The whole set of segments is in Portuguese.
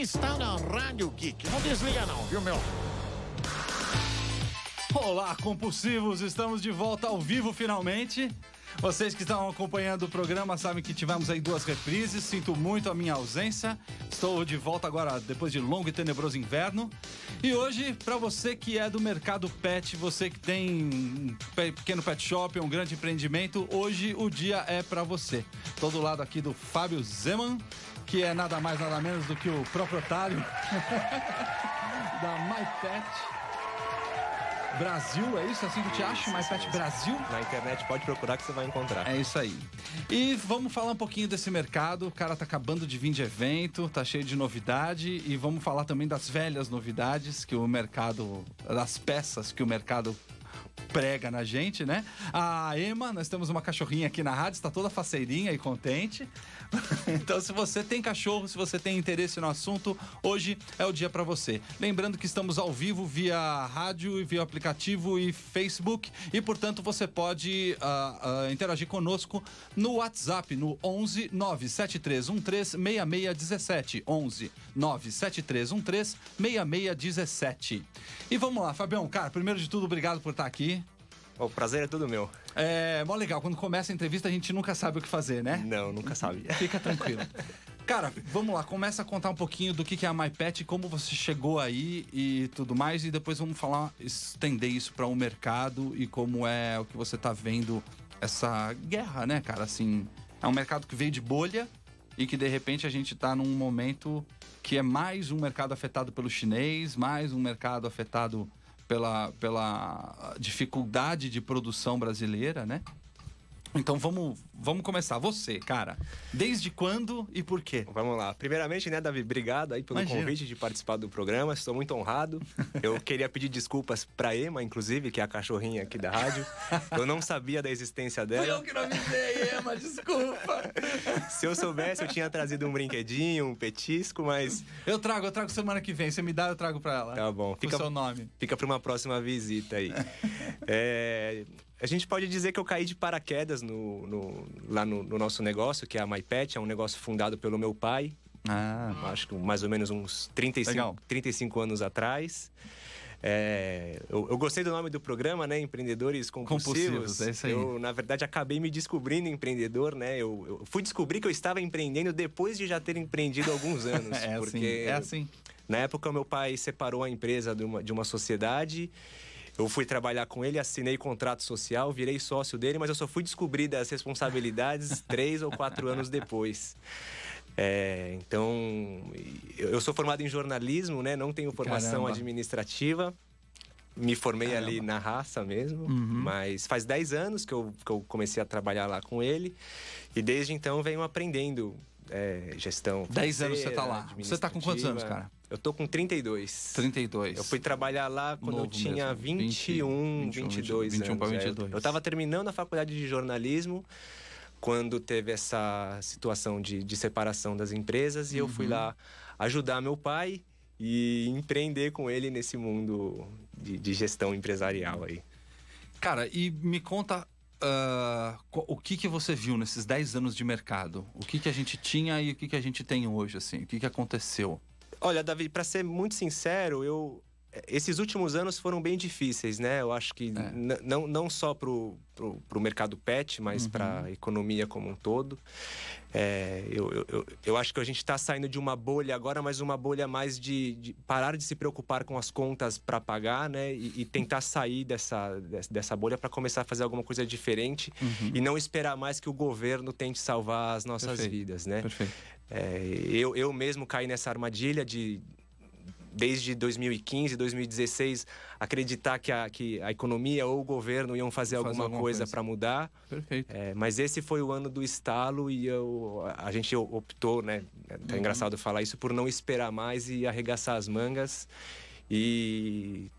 está na Rádio Geek. Não desliga não, viu, meu? Olá, compulsivos! Estamos de volta ao vivo finalmente. Vocês que estão acompanhando o programa sabem que tivemos aí duas reprises. Sinto muito a minha ausência. Estou de volta agora depois de longo e tenebroso inverno. E hoje, para você que é do mercado pet, você que tem um pequeno pet shop, um grande empreendimento, hoje o dia é para você. Todo lado aqui do Fábio Zeman que é nada mais nada menos do que o próprio otário da MyPet Brasil, é isso? É assim que eu te acho? MyPet Brasil? Na internet pode procurar que você vai encontrar. É isso aí. E vamos falar um pouquinho desse mercado. O cara tá acabando de vir de evento, tá cheio de novidade e vamos falar também das velhas novidades que o mercado, das peças que o mercado prega na gente, né? A Ema, nós temos uma cachorrinha aqui na rádio, está toda faceirinha e contente. então, se você tem cachorro, se você tem interesse no assunto, hoje é o dia para você. Lembrando que estamos ao vivo via rádio e via aplicativo e Facebook e, portanto, você pode uh, uh, interagir conosco no WhatsApp no 11 973136617 6617. 11 973136617. 6617. E vamos lá, Fabião, cara, primeiro de tudo, obrigado por estar aqui. O prazer é todo meu. É, mó legal. Quando começa a entrevista, a gente nunca sabe o que fazer, né? Não, nunca sabe. Fica tranquilo. Cara, vamos lá. Começa a contar um pouquinho do que é a MyPet, como você chegou aí e tudo mais. E depois vamos falar, estender isso para o um mercado e como é o que você tá vendo essa guerra, né, cara? Assim, é um mercado que veio de bolha e que de repente a gente tá num momento que é mais um mercado afetado pelo chinês, mais um mercado afetado pela, pela dificuldade de produção brasileira, né? Então vamos, vamos começar. Você, cara, desde quando e por quê? Vamos lá. Primeiramente, né, Davi, obrigado aí pelo Imagina. convite de participar do programa. Estou muito honrado. Eu queria pedir desculpas pra Ema, inclusive, que é a cachorrinha aqui da rádio. Eu não sabia da existência dela. Fui eu que não avisei, Ema, desculpa. Se eu soubesse, eu tinha trazido um brinquedinho, um petisco, mas. Eu trago, eu trago semana que vem. Você me dá, eu trago pra ela. Tá bom. Fica o seu nome. Fica pra uma próxima visita aí. É, a gente pode dizer que eu caí de paraquedas no, no lá no, no, nosso negócio, que é a MyPet, é um negócio fundado pelo meu pai. Ah. Acho que mais ou menos uns 35, 35 anos atrás. É, eu, eu, gostei do nome do programa, né? Empreendedores compulsivos. compulsivos é isso aí. Eu, na verdade, acabei me descobrindo empreendedor, né? Eu, eu, fui descobrir que eu estava empreendendo depois de já ter empreendido alguns anos. é assim, porque assim. É assim. Na época, meu pai separou a empresa de uma, de uma sociedade eu fui trabalhar com ele, assinei contrato social, virei sócio dele, mas eu só fui descobrir das responsabilidades três ou quatro anos depois. É, então, eu sou formado em jornalismo, né? Não tenho formação Caramba. administrativa. Me formei Caramba. ali na raça mesmo, uhum. mas faz 10 anos que eu, que eu comecei a trabalhar lá com ele. E desde então venho aprendendo é, gestão. 10 anos você está lá. Você está com quantos anos, cara? Eu tô com 32. 32. Eu fui trabalhar lá quando Novo eu tinha mesmo. 21, 20, 22 21, 21 anos. 22. É, eu, eu tava terminando a faculdade de jornalismo quando teve essa situação de, de separação das empresas e uhum. eu fui uhum. lá ajudar meu pai e empreender com ele nesse mundo de, de gestão empresarial aí. Cara, e me conta Uh, o que, que você viu nesses 10 anos de mercado? O que, que a gente tinha e o que, que a gente tem hoje? assim? O que, que aconteceu? Olha, Davi, para ser muito sincero, eu esses últimos anos foram bem difíceis, né? Eu acho que é. não, não só para o mercado pet, mas uhum. para a economia como um todo. É, eu, eu, eu, acho que a gente está saindo de uma bolha agora, mas uma bolha mais de, de parar de se preocupar com as contas para pagar, né? E, e, tentar sair dessa, dessa bolha para começar a fazer alguma coisa diferente uhum. e não esperar mais que o governo tente salvar as nossas Perfeito. vidas, né? Perfeito. É, eu, eu mesmo caí nessa armadilha de desde 2015, 2016, acreditar que a, que a economia ou o governo iam fazer, fazer alguma, alguma, coisa, coisa. para mudar. Perfeito. É, mas esse foi o ano do estalo e eu, a gente optou, né? É engraçado uhum. falar isso, por não esperar mais e arregaçar as mangas e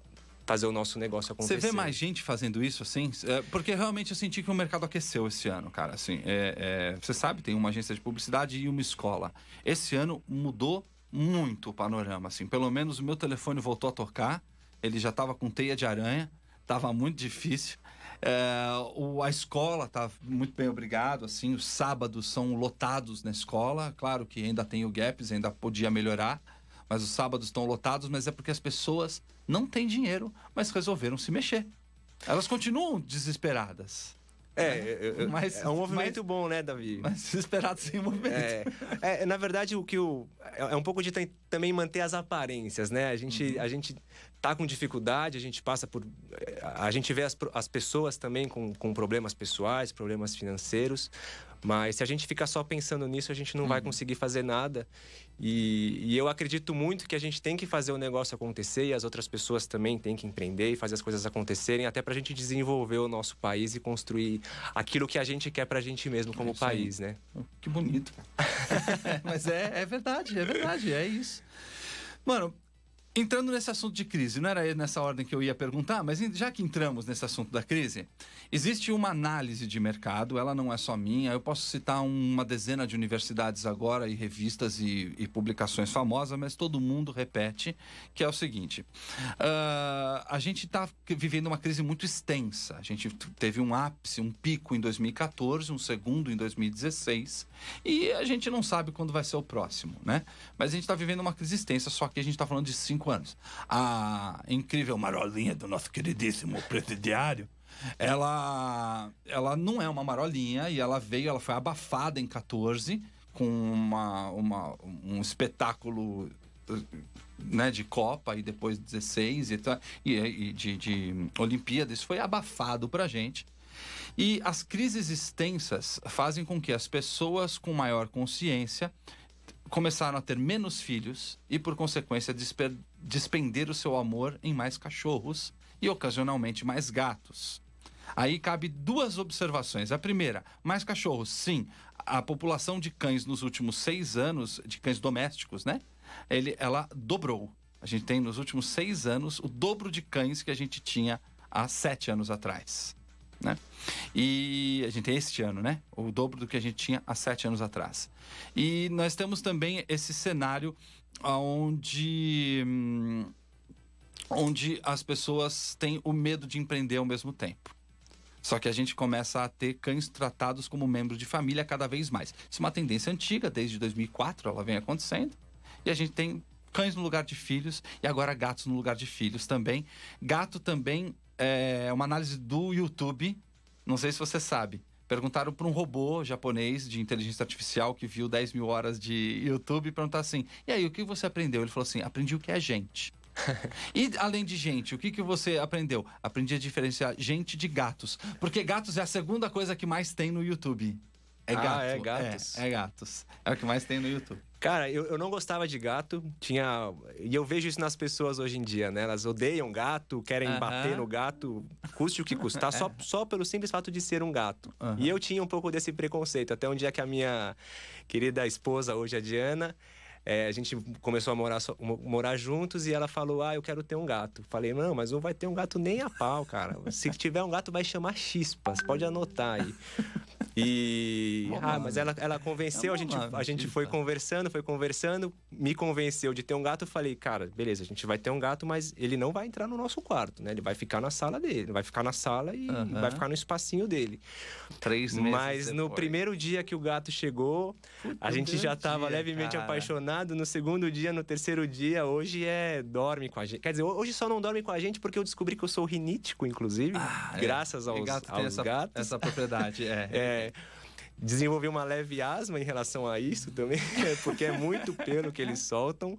fazer o nosso negócio acontecer. Você vê mais gente fazendo isso, assim? É, porque realmente eu senti que o mercado aqueceu esse ano, cara. Assim, é, é, você sabe, tem uma agência de publicidade e uma escola. Esse ano mudou muito o panorama, assim. Pelo menos o meu telefone voltou a tocar, ele já estava com teia de aranha, estava muito difícil. É, o, a escola tá muito bem, obrigado. Assim, os sábados são lotados na escola. Claro que ainda tem o gaps, ainda podia melhorar, mas os sábados estão lotados. Mas é porque as pessoas não têm dinheiro, mas resolveram se mexer. Elas continuam desesperadas. É, né? É, é, é, mas, é um movimento mas, bom, né, Davi? Mas esperado sem movimento. É, é, na verdade, o que o. É, um pouco de também manter as aparências, né? A gente, uhum. a gente tá com dificuldade, a gente passa por. A gente vê as, as pessoas também com, com problemas pessoais, problemas financeiros. Mas se a gente ficar só pensando nisso, a gente não uhum. vai conseguir fazer nada. E, e, eu acredito muito que a gente tem que fazer o negócio acontecer e as outras pessoas também têm que empreender e fazer as coisas acontecerem, até para a gente desenvolver o nosso país e construir aquilo que a gente quer para a gente mesmo como é país, né? Oh, que bonito. Mas é, é verdade, é verdade, é isso. Mano, Entrando nesse assunto de crise, não era nessa ordem que eu ia perguntar, mas já que entramos nesse assunto da crise, existe uma análise de mercado, ela não é só minha, eu posso citar uma dezena de universidades agora e revistas e, e publicações famosas, mas todo mundo repete que é o seguinte: uh, a gente está vivendo uma crise muito extensa. A gente teve um ápice, um pico em 2014, um segundo em 2016, e a gente não sabe quando vai ser o próximo, né? Mas a gente está vivendo uma crise extensa, só que a gente está falando de cinco cinco anos. A incrível marolinha do nosso queridíssimo presidiário, ela, ela não é uma marolinha e ela veio, ela foi abafada em 14 com uma, uma, um espetáculo né, de Copa e depois 16 e, e, e de, de Olimpíadas. Isso foi abafado pra gente. E as crises extensas fazem com que as pessoas com maior consciência começaram a ter menos filhos e, por consequência, desper, despender o seu amor em mais cachorros e, ocasionalmente, mais gatos. Aí cabe duas observações. A primeira, mais cachorros, sim. A população de cães nos últimos seis anos, de cães domésticos, né? Ele, ela dobrou. A gente tem nos últimos seis anos o dobro de cães que a gente tinha há sete anos atrás né? E a gente tem este ano, né? O dobro do que a gente tinha há sete anos atrás. E nós temos também esse cenário onde. Hum, onde as pessoas têm o medo de empreender ao mesmo tempo. Só que a gente começa a ter cães tratados como membro de família cada vez mais. Isso é uma tendência antiga, desde 2004 ela vem acontecendo. E a gente tem cães no lugar de filhos e agora gatos no lugar de filhos também. Gato também é uma análise do YouTube. Não sei se você sabe. Perguntaram para um robô japonês de inteligência artificial que viu 10 mil horas de YouTube e perguntaram assim: e aí, o que você aprendeu? Ele falou assim: aprendi o que é gente. e além de gente, o que, que você aprendeu? Aprendi a diferenciar gente de gatos. Porque gatos é a segunda coisa que mais tem no YouTube. É ah, gato. Ah, é gatos. É, é gatos. É o que mais tem no YouTube. Cara, eu, eu não gostava de gato. Tinha. E eu vejo isso nas pessoas hoje em dia, né? Elas odeiam gato, querem bater no gato, custe o que custar, é. só, só pelo simples fato de ser um gato. E eu tinha um pouco desse preconceito. Até um dia que a minha querida esposa, hoje a Diana, é, a gente começou a morar, morar juntos e ela falou: Ah, eu quero ter um gato. Falei: Não, mas não vai ter um gato nem a pau, cara. Se tiver um gato, vai chamar Chispas, pode anotar aí. E. Bom, ah, mas ela, ela convenceu, é a gente, a gente foi conversando, foi conversando, me convenceu de ter um gato. Falei, cara, beleza, a gente vai ter um gato, mas ele não vai entrar no nosso quarto, né? Ele vai ficar na sala dele, vai ficar na sala e vai ficar no espacinho dele. Três meses. Mas depois. no primeiro dia que o gato chegou, Puta a gente já tava dia, levemente cara. apaixonado no segundo dia, no terceiro dia. Hoje é dorme com a gente. Quer dizer, hoje só não dorme com a gente porque eu descobri que eu sou rinítico, inclusive, ah, é. graças é. aos, gato aos essa, gatos. Essa propriedade, é. é desenvolvi uma leve asma em relação a isso também, porque é muito pelo que eles soltam.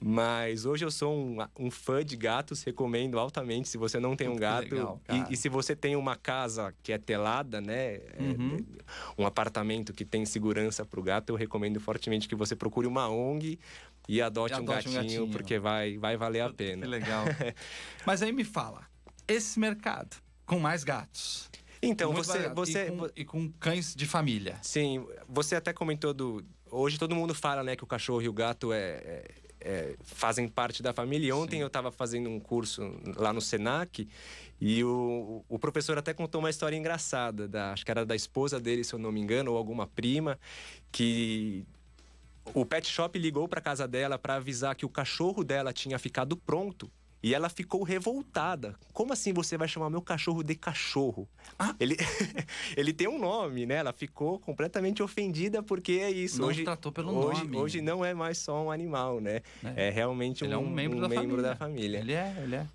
Mas hoje eu sou um, um fã de gatos, recomendo altamente. Se você não tem um gato legal, e, e, se você tem uma casa que é telada, né? É, uhum. É, um apartamento que tem segurança para o gato, eu recomendo fortemente que você procure uma ONG e adote, um, adote gatinho, um, gatinho, porque vai, vai valer a pena. Que legal. Mas aí me fala, esse mercado com mais gatos. Então, você. você... E com, e, com, cães de família. Sim, você até comentou do. Hoje todo mundo fala né, que o cachorro e o gato é, é é, fazem parte da família. ontem Sim. eu estava fazendo um curso lá no Senac e o, o professor até contou uma história engraçada, da, acho que era da esposa dele, se eu não me engano, ou alguma prima, que o pet shop ligou para casa dela para avisar que o cachorro dela tinha ficado pronto e ela ficou revoltada. Como assim você vai chamar meu cachorro de cachorro? Ah. Ele, ele tem um nome, né? Ela ficou completamente ofendida porque é isso. Não hoje tratou pelo hoje, nome. Hoje não é mais só um animal, né? É, é realmente ele um, é um membro, um da, membro família. da família. Ele é, ele é.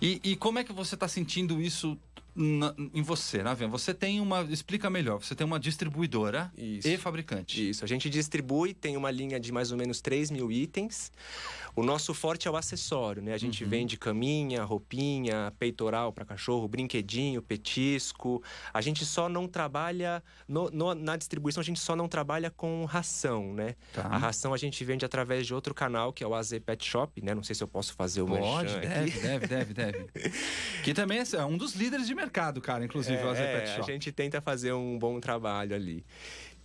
E, e como é que você está sentindo isso na, em você, na né? Você tem uma. Explica melhor, você tem uma distribuidora Isso. e fabricante. Isso, a gente distribui, tem uma linha de mais ou menos 3 mil itens. O nosso forte é o acessório, né? A gente uhum. vende caminha, roupinha, peitoral para cachorro, brinquedinho, petisco. A gente só não trabalha. No, no, na distribuição, a gente só não trabalha com ração, né? Tá. A ração a gente vende através de outro canal, que é o AZ Pet Shop, né? Não sei se eu posso fazer o Pode, deve, deve, deve, deve. que também é, é um dos líderes de mercado mercado, cara, inclusive, é, as Pet é, Shop. A gente tenta fazer um bom trabalho ali.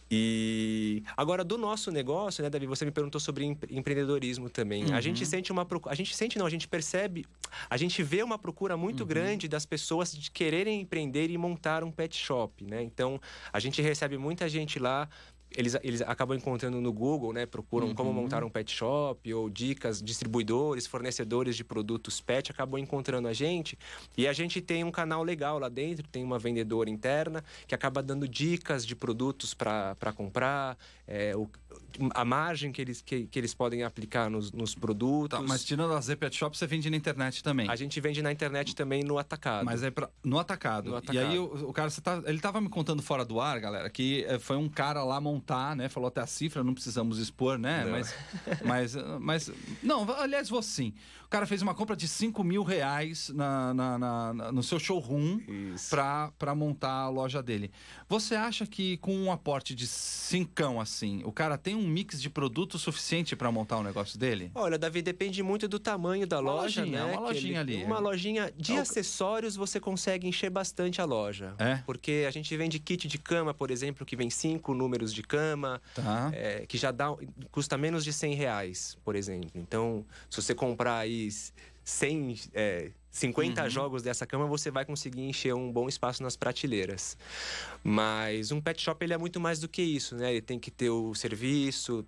E agora do nosso negócio, né, Davi, você me perguntou sobre empreendedorismo também. Uhum. A gente uhum. sente uma procura, a gente sente não, a gente percebe, a gente vê uma procura muito uhum. grande das pessoas de quererem empreender e montar um pet shop, né? Então, a gente recebe muita gente lá eles, eles acabam encontrando no Google, né? Procuram uhum. como montar um pet shop ou dicas, distribuidores, fornecedores de produtos pet, acabam encontrando a gente. E a gente tem um canal legal lá dentro, tem uma vendedora interna que acaba dando dicas de produtos para comprar, é, o a margem que eles, que, que eles podem aplicar nos, nos produtos. Tá, mas tirando a Zepet Shop, você vende na internet também. A gente vende na internet também no atacado. Mas é pra, no atacado. No atacado. E aí o, o cara, você tá, ele tava me contando fora do ar, galera, que eh, foi um cara lá montar, né? Falou até a cifra, não precisamos expor, né? Mas, mas, mas. Não, aliás, vou sim. O cara fez uma compra de 5 mil reais na, na, na, no seu showroom para montar a loja dele. Você acha que com um aporte de cincão assim, o cara tem um mix de produto suficiente para montar o negócio dele? Olha, Davi, depende muito do tamanho da uma loja, lojinha, né? Uma lojinha ele, ali. Uma lojinha de é. acessórios você consegue encher bastante a loja. É. Porque a gente vende kit de cama, por exemplo, que vem cinco números de cama, tá. é, que já dá custa menos de 100 reais, por exemplo. Então, se você comprar aí daqueles 100, é, 50 uhum. jogos dessa cama, você vai conseguir encher um bom espaço nas prateleiras. Mas um pet shop ele é muito mais do que isso, né? Ele tem que ter o serviço,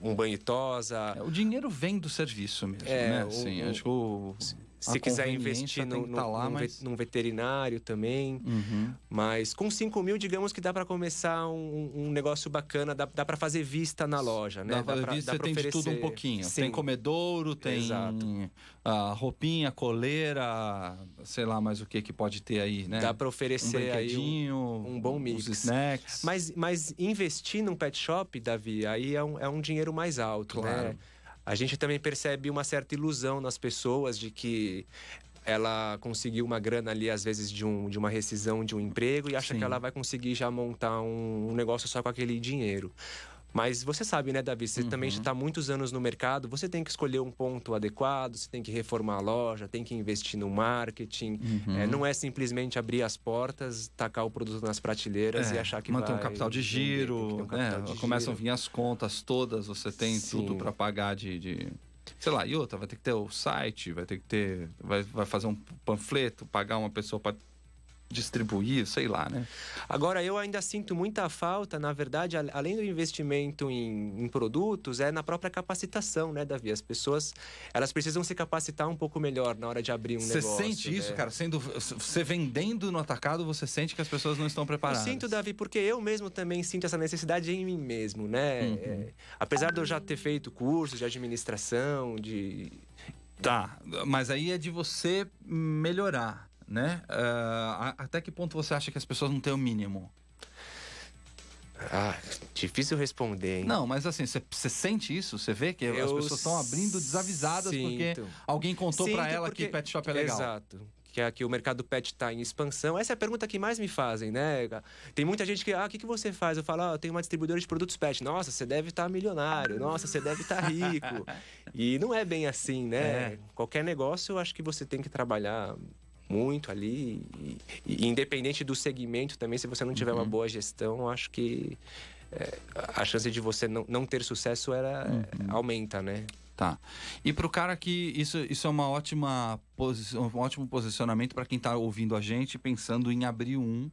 um banho e tosa. É, o dinheiro vem do serviço mesmo, é, né? O, Sim, acho que o se quiser investir no, no, tá lá, num, mas... num, veterinário também. Uhum. Mas com 5 mil, digamos que dá para começar um, um, negócio bacana, dá, dá para fazer vista na loja, né? Dá, dá pra, vista, dá pra tem oferecer. de tudo um pouquinho. Sim. Tem comedouro, tem Exato. a ah, roupinha, coleira, sei lá mais o que que pode ter aí, né? Dá para oferecer um aí um, um bom mix. snacks. Mas, mas investir num pet shop, Davi, aí é um, é um dinheiro mais alto, né? claro. né? a gente também percebe uma certa ilusão nas pessoas de que ela conseguiu uma grana ali, às vezes, de, um, de uma rescisão de um emprego e acha Sim. que ela vai conseguir já montar um, um, negócio só com aquele dinheiro. Mas você sabe, né, Davi? Você uhum. também já está muitos anos no mercado, você tem que escolher um ponto adequado, você tem que reformar a loja, tem que investir no marketing. Uhum. É, não é simplesmente abrir as portas, tacar o produto nas prateleiras é, e achar que manter vai... um capital de giro, um capital né? De começam a vir as contas todas, você tem Sim. tudo para pagar de... de sei lá, e outra, vai ter que ter o site, vai ter que ter. Vai, vai fazer um panfleto, pagar uma pessoa para distribuir, sei lá, né? Agora, eu ainda sinto muita falta, na verdade, além do investimento em, em, produtos, é na própria capacitação, né, Davi? As pessoas, elas precisam se capacitar um pouco melhor na hora de abrir um negócio. Você sente né? isso, cara? Sendo, você vendendo no atacado, você sente que as pessoas não estão preparadas. Eu sinto, Davi, porque eu mesmo também sinto essa necessidade em mim mesmo, né? Uhum. É, apesar de eu já ter feito cursos de administração, de... Tá, mas aí é de você melhorar né? Uh, até que ponto você acha que as pessoas não têm o mínimo? Ah, difícil responder, hein? Não, mas assim, você sente isso? Você vê que eu as pessoas estão abrindo desavisadas sinto. porque alguém contou para ela porque... que pet shop é legal. Exato. Que, é, que o mercado pet está em expansão. Essa é a pergunta que mais me fazem, né? Tem muita gente que, ah, o que, que você faz? Eu falo, ah, eu tenho uma distribuidora de produtos pet. Nossa, você deve estar tá milionário. Nossa, você deve estar tá rico. e não é bem assim, né? É. Qualquer negócio, eu acho que você tem que trabalhar muito ali. E, e, independente do segmento também, se você não tiver uhum. uma boa gestão, acho que é, a chance de você não, não ter sucesso era, uhum. aumenta, né? Tá. E para o cara que isso, isso é uma ótima um ótimo posicionamento para quem está ouvindo a gente pensando em abrir um.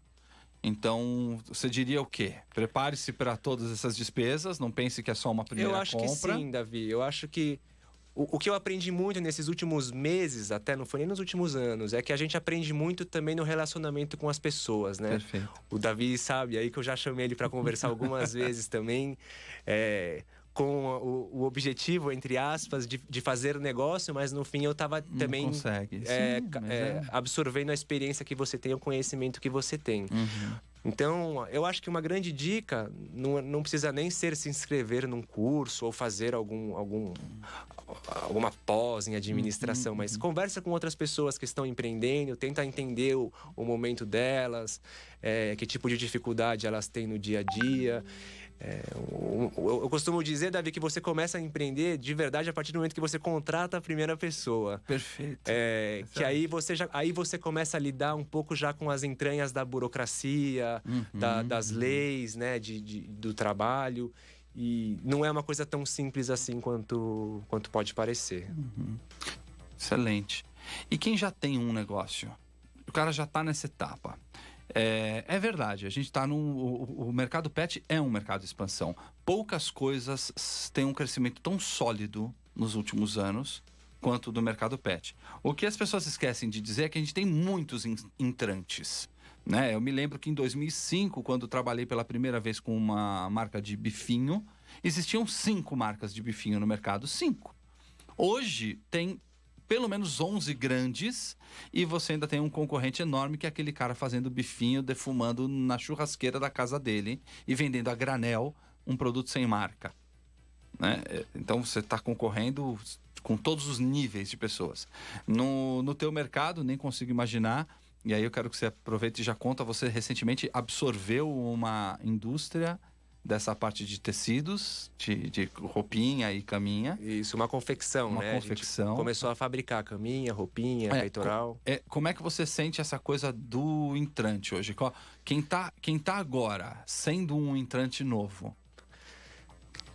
Então, você diria o quê? Prepare-se para todas essas despesas, não pense que é só uma primeira compra. Eu acho compra. que sim, Davi. Eu acho que o, o, que eu aprendi muito nesses últimos meses, até não foi nem nos últimos anos, é que a gente aprende muito também no relacionamento com as pessoas, né? Perfeito. O Davi sabe aí que eu já chamei ele para conversar algumas vezes também. É, com o, o, objetivo, entre aspas, de, de fazer o negócio, mas no fim eu estava também consegue. É, Sim, é, é, absorvendo a experiência que você tem, o conhecimento que você tem. Uhum. Então, eu acho que uma grande dica não, é, não precisa nem ser se inscrever num curso ou fazer algum, algum, alguma pós em administração, uhum, mas uhum. conversa com outras pessoas que estão empreendendo, tenta entender o, o momento delas, é, que tipo de dificuldade elas têm no dia a dia. É, eu, eu, costumo dizer, Davi, que você começa a empreender de verdade a partir do momento que você contrata a primeira pessoa. Perfeito. É, que aí você, já, aí você começa a lidar um pouco já com as entranhas da burocracia, uhum, da, das uhum. leis, né, de, de, do trabalho. E não é uma coisa tão simples assim quanto, quanto pode parecer. Uhum. Excelente. E quem já tem um negócio? O cara já está nessa etapa. É, é verdade, a gente está no O, o, mercado pet é um mercado de expansão. Poucas coisas têm um crescimento tão sólido nos últimos anos quanto do mercado pet. O que as pessoas esquecem de dizer é que a gente tem muitos entrantes. Né? Eu me lembro que em 2005, quando trabalhei pela primeira vez com uma marca de bifinho, existiam cinco marcas de bifinho no mercado. Cinco. Hoje tem pelo menos 11 grandes e você ainda tem um concorrente enorme que é aquele cara fazendo bifinho, defumando na churrasqueira da casa dele e vendendo a granel um produto sem marca. Né? É, então você está concorrendo com todos os níveis de pessoas. No, no teu mercado, nem consigo imaginar, e aí eu quero que você aproveite e já conta, você recentemente absorveu uma indústria dessa parte de tecidos, de, de roupinha e caminha. Isso, uma confecção, uma né? Uma confecção. A começou a fabricar caminha, roupinha, é, peitoral. é, como é que você sente essa coisa do entrante hoje? Quem tá, quem tá agora sendo um entrante novo,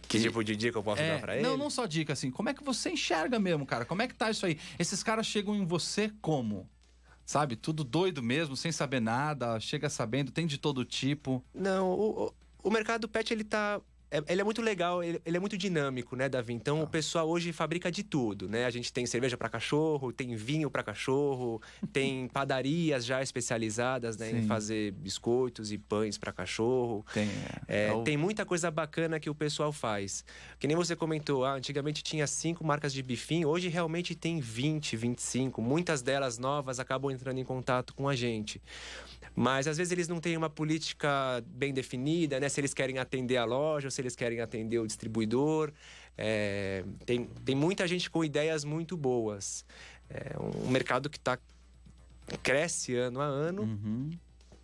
que tipo de dica eu posso é, dar pra ele? Não, não só dica, assim. Como é que você enxerga mesmo, cara? Como é que tá isso aí? Esses caras chegam em você como? Sabe? Tudo doido mesmo, sem saber nada, chega sabendo, tem de todo tipo. Não, o, o mercado pet ele tá é, ele é muito legal, ele, é muito dinâmico, né, Davi? Então ah. o pessoal hoje fabrica de tudo, né? A gente tem cerveja para cachorro, tem vinho para cachorro, tem padarias já especializadas né, em fazer biscoitos e pães para cachorro. Tem, é, é, é o... tem muita coisa bacana que o pessoal faz. Que nem você comentou, ah, antigamente tinha cinco marcas de bifim, hoje realmente tem 20, 25. Muitas delas novas acabam entrando em contato com a gente. Mas às vezes eles não têm uma política bem definida, né? Se eles querem atender a loja, se eles querem atender o distribuidor. É, tem, tem muita gente com ideias muito boas. É um mercado que tá, cresce ano a ano. Uhum.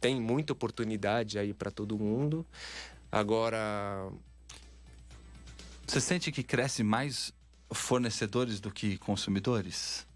Tem muita oportunidade aí para todo mundo. Agora. Você sente que cresce mais fornecedores do que consumidores?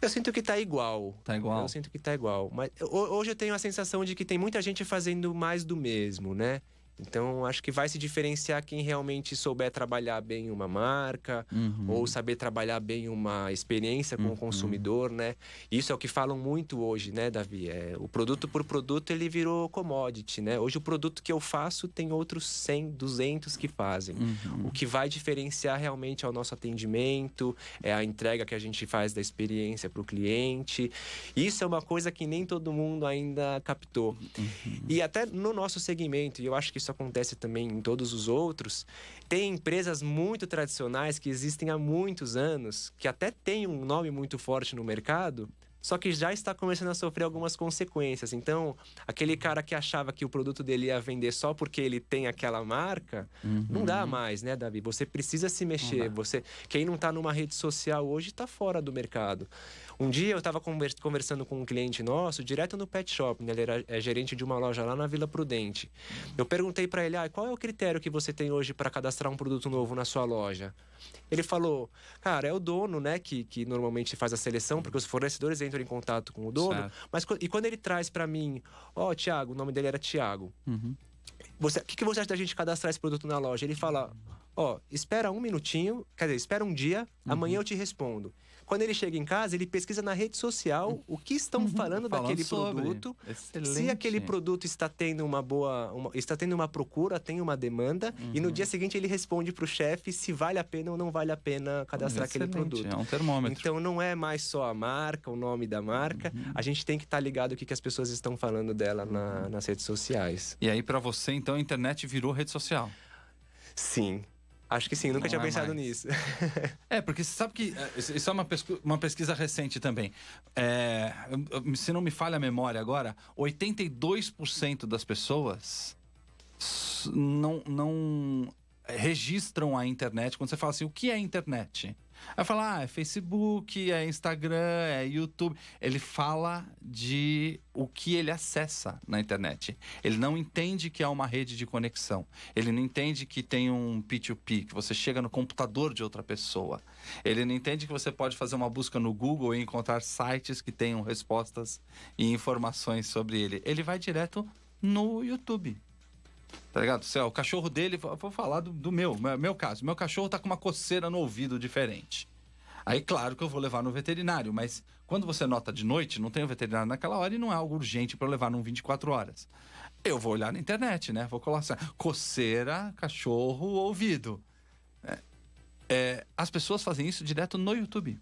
Eu sinto que tá igual. Tá igual. Eu sinto que tá igual. Mas hoje eu tenho a sensação de que tem muita gente fazendo mais do mesmo, né? Então, acho que vai se diferenciar quem realmente souber trabalhar bem uma marca uhum. ou saber trabalhar bem uma experiência com uhum. o consumidor, né? Isso é o que falam muito hoje, né, Davi? É, o produto por produto, ele virou commodity, né? Hoje o produto que eu faço tem outros 100, 200 que fazem. Uhum. O que vai diferenciar realmente é o nosso atendimento, é a entrega que a gente faz da experiência para o cliente. Isso é uma coisa que nem todo mundo ainda captou. Uhum. E até no nosso segmento, e eu acho que isso acontece também em todos os outros. Tem empresas muito tradicionais que existem há muitos anos, que até têm um nome muito forte no mercado, só que já está começando a sofrer algumas consequências. Então, aquele cara que achava que o produto dele ia vender só porque ele tem aquela marca, uhum. não dá uhum. mais, né, Davi? Você precisa se mexer. Você, quem não está numa rede social hoje está fora do mercado. Um dia eu estava conversando com um cliente nosso, direto no pet shop, né? ele era é, gerente de uma loja lá na Vila Prudente. Eu perguntei para ele, ah, qual é o critério que você tem hoje para cadastrar um produto novo na sua loja? Ele falou, cara, é o dono, né, que, que normalmente faz a seleção, porque os fornecedores entram em contato com o dono. Mas e quando ele traz para mim, ó, oh, Tiago, o nome dele era Tiago. Uhum você, o que, que você acha da gente cadastrar esse produto na loja? Ele fala, ó, espera um minutinho, quer dizer, espera um dia, uhum. amanhã eu te respondo. Quando ele chega em casa, ele pesquisa na rede social o que estão uhum. falando, daquele sobre. produto. Excelente. Se aquele produto está tendo uma boa. Uma, está tendo uma procura, tem uma demanda. Uhum. E no uhum. dia seguinte ele responde para o chefe se vale a pena ou não vale a pena cadastrar Excelente. aquele produto. É um termômetro. Então não é mais só a marca, o nome da marca. Uhum. A gente tem que estar tá ligado o que, que as pessoas estão falando dela na, uhum. nas redes sociais. E aí, para você, então, a internet virou rede social? Sim. Acho que sim, nunca não tinha é pensado mais. nisso. é, porque você sabe que. É, isso é uma, uma pesquisa recente também. É, se não me falha a memória agora, 82% das pessoas não, não registram a internet. Quando você fala assim, o que é internet? Aí fala, ah, é Facebook, é Instagram, é YouTube. Ele fala de o que ele acessa na internet. Ele não entende que há uma rede de conexão. Ele não entende que tem um P2P, que você chega no computador de outra pessoa. Ele não entende que você pode fazer uma busca no Google e encontrar sites que tenham respostas e informações sobre ele. Ele vai direto no YouTube. Tá ligado? Céu, o cachorro dele, vou falar do, do meu, meu caso. Meu cachorro tá com uma coceira no ouvido diferente. Aí, claro que eu vou levar no veterinário, mas quando você nota de noite, não tem o um veterinário naquela hora e não é algo urgente para levar num 24 horas. Eu vou olhar na internet, né? Vou colar assim, coceira, cachorro, ouvido. É, é, as pessoas fazem isso direto no YouTube.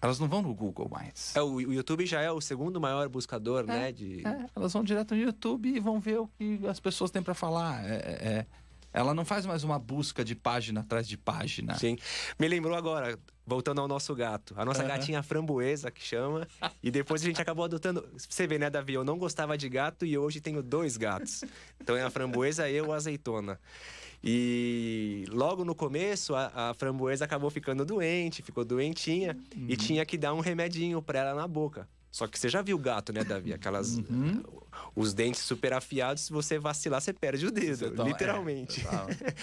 Elas não vão no Google mais. É, o YouTube já é o segundo maior buscador, é, né? De... É, elas vão direto no YouTube e vão ver o que as pessoas têm para falar. É, é, é, ela não faz mais uma busca de página atrás de página. Sim. Me lembrou agora, voltando ao nosso gato. A nossa uhum. gatinha framboesa, que chama. E depois a gente acabou adotando. Você vê, né, Davi? Eu não gostava de gato e hoje tenho dois gatos. Então é a framboesa e eu a azeitona. E logo no começo, a, a framboesa acabou ficando doente, ficou doentinha uhum. e tinha que dar um remedinho para ela na boca. Só que você já viu o gato, né, Davi? Aquelas. Uhum. Uh, os dentes super afiados, se você vacilar, você perde o dedo, é, literalmente. É,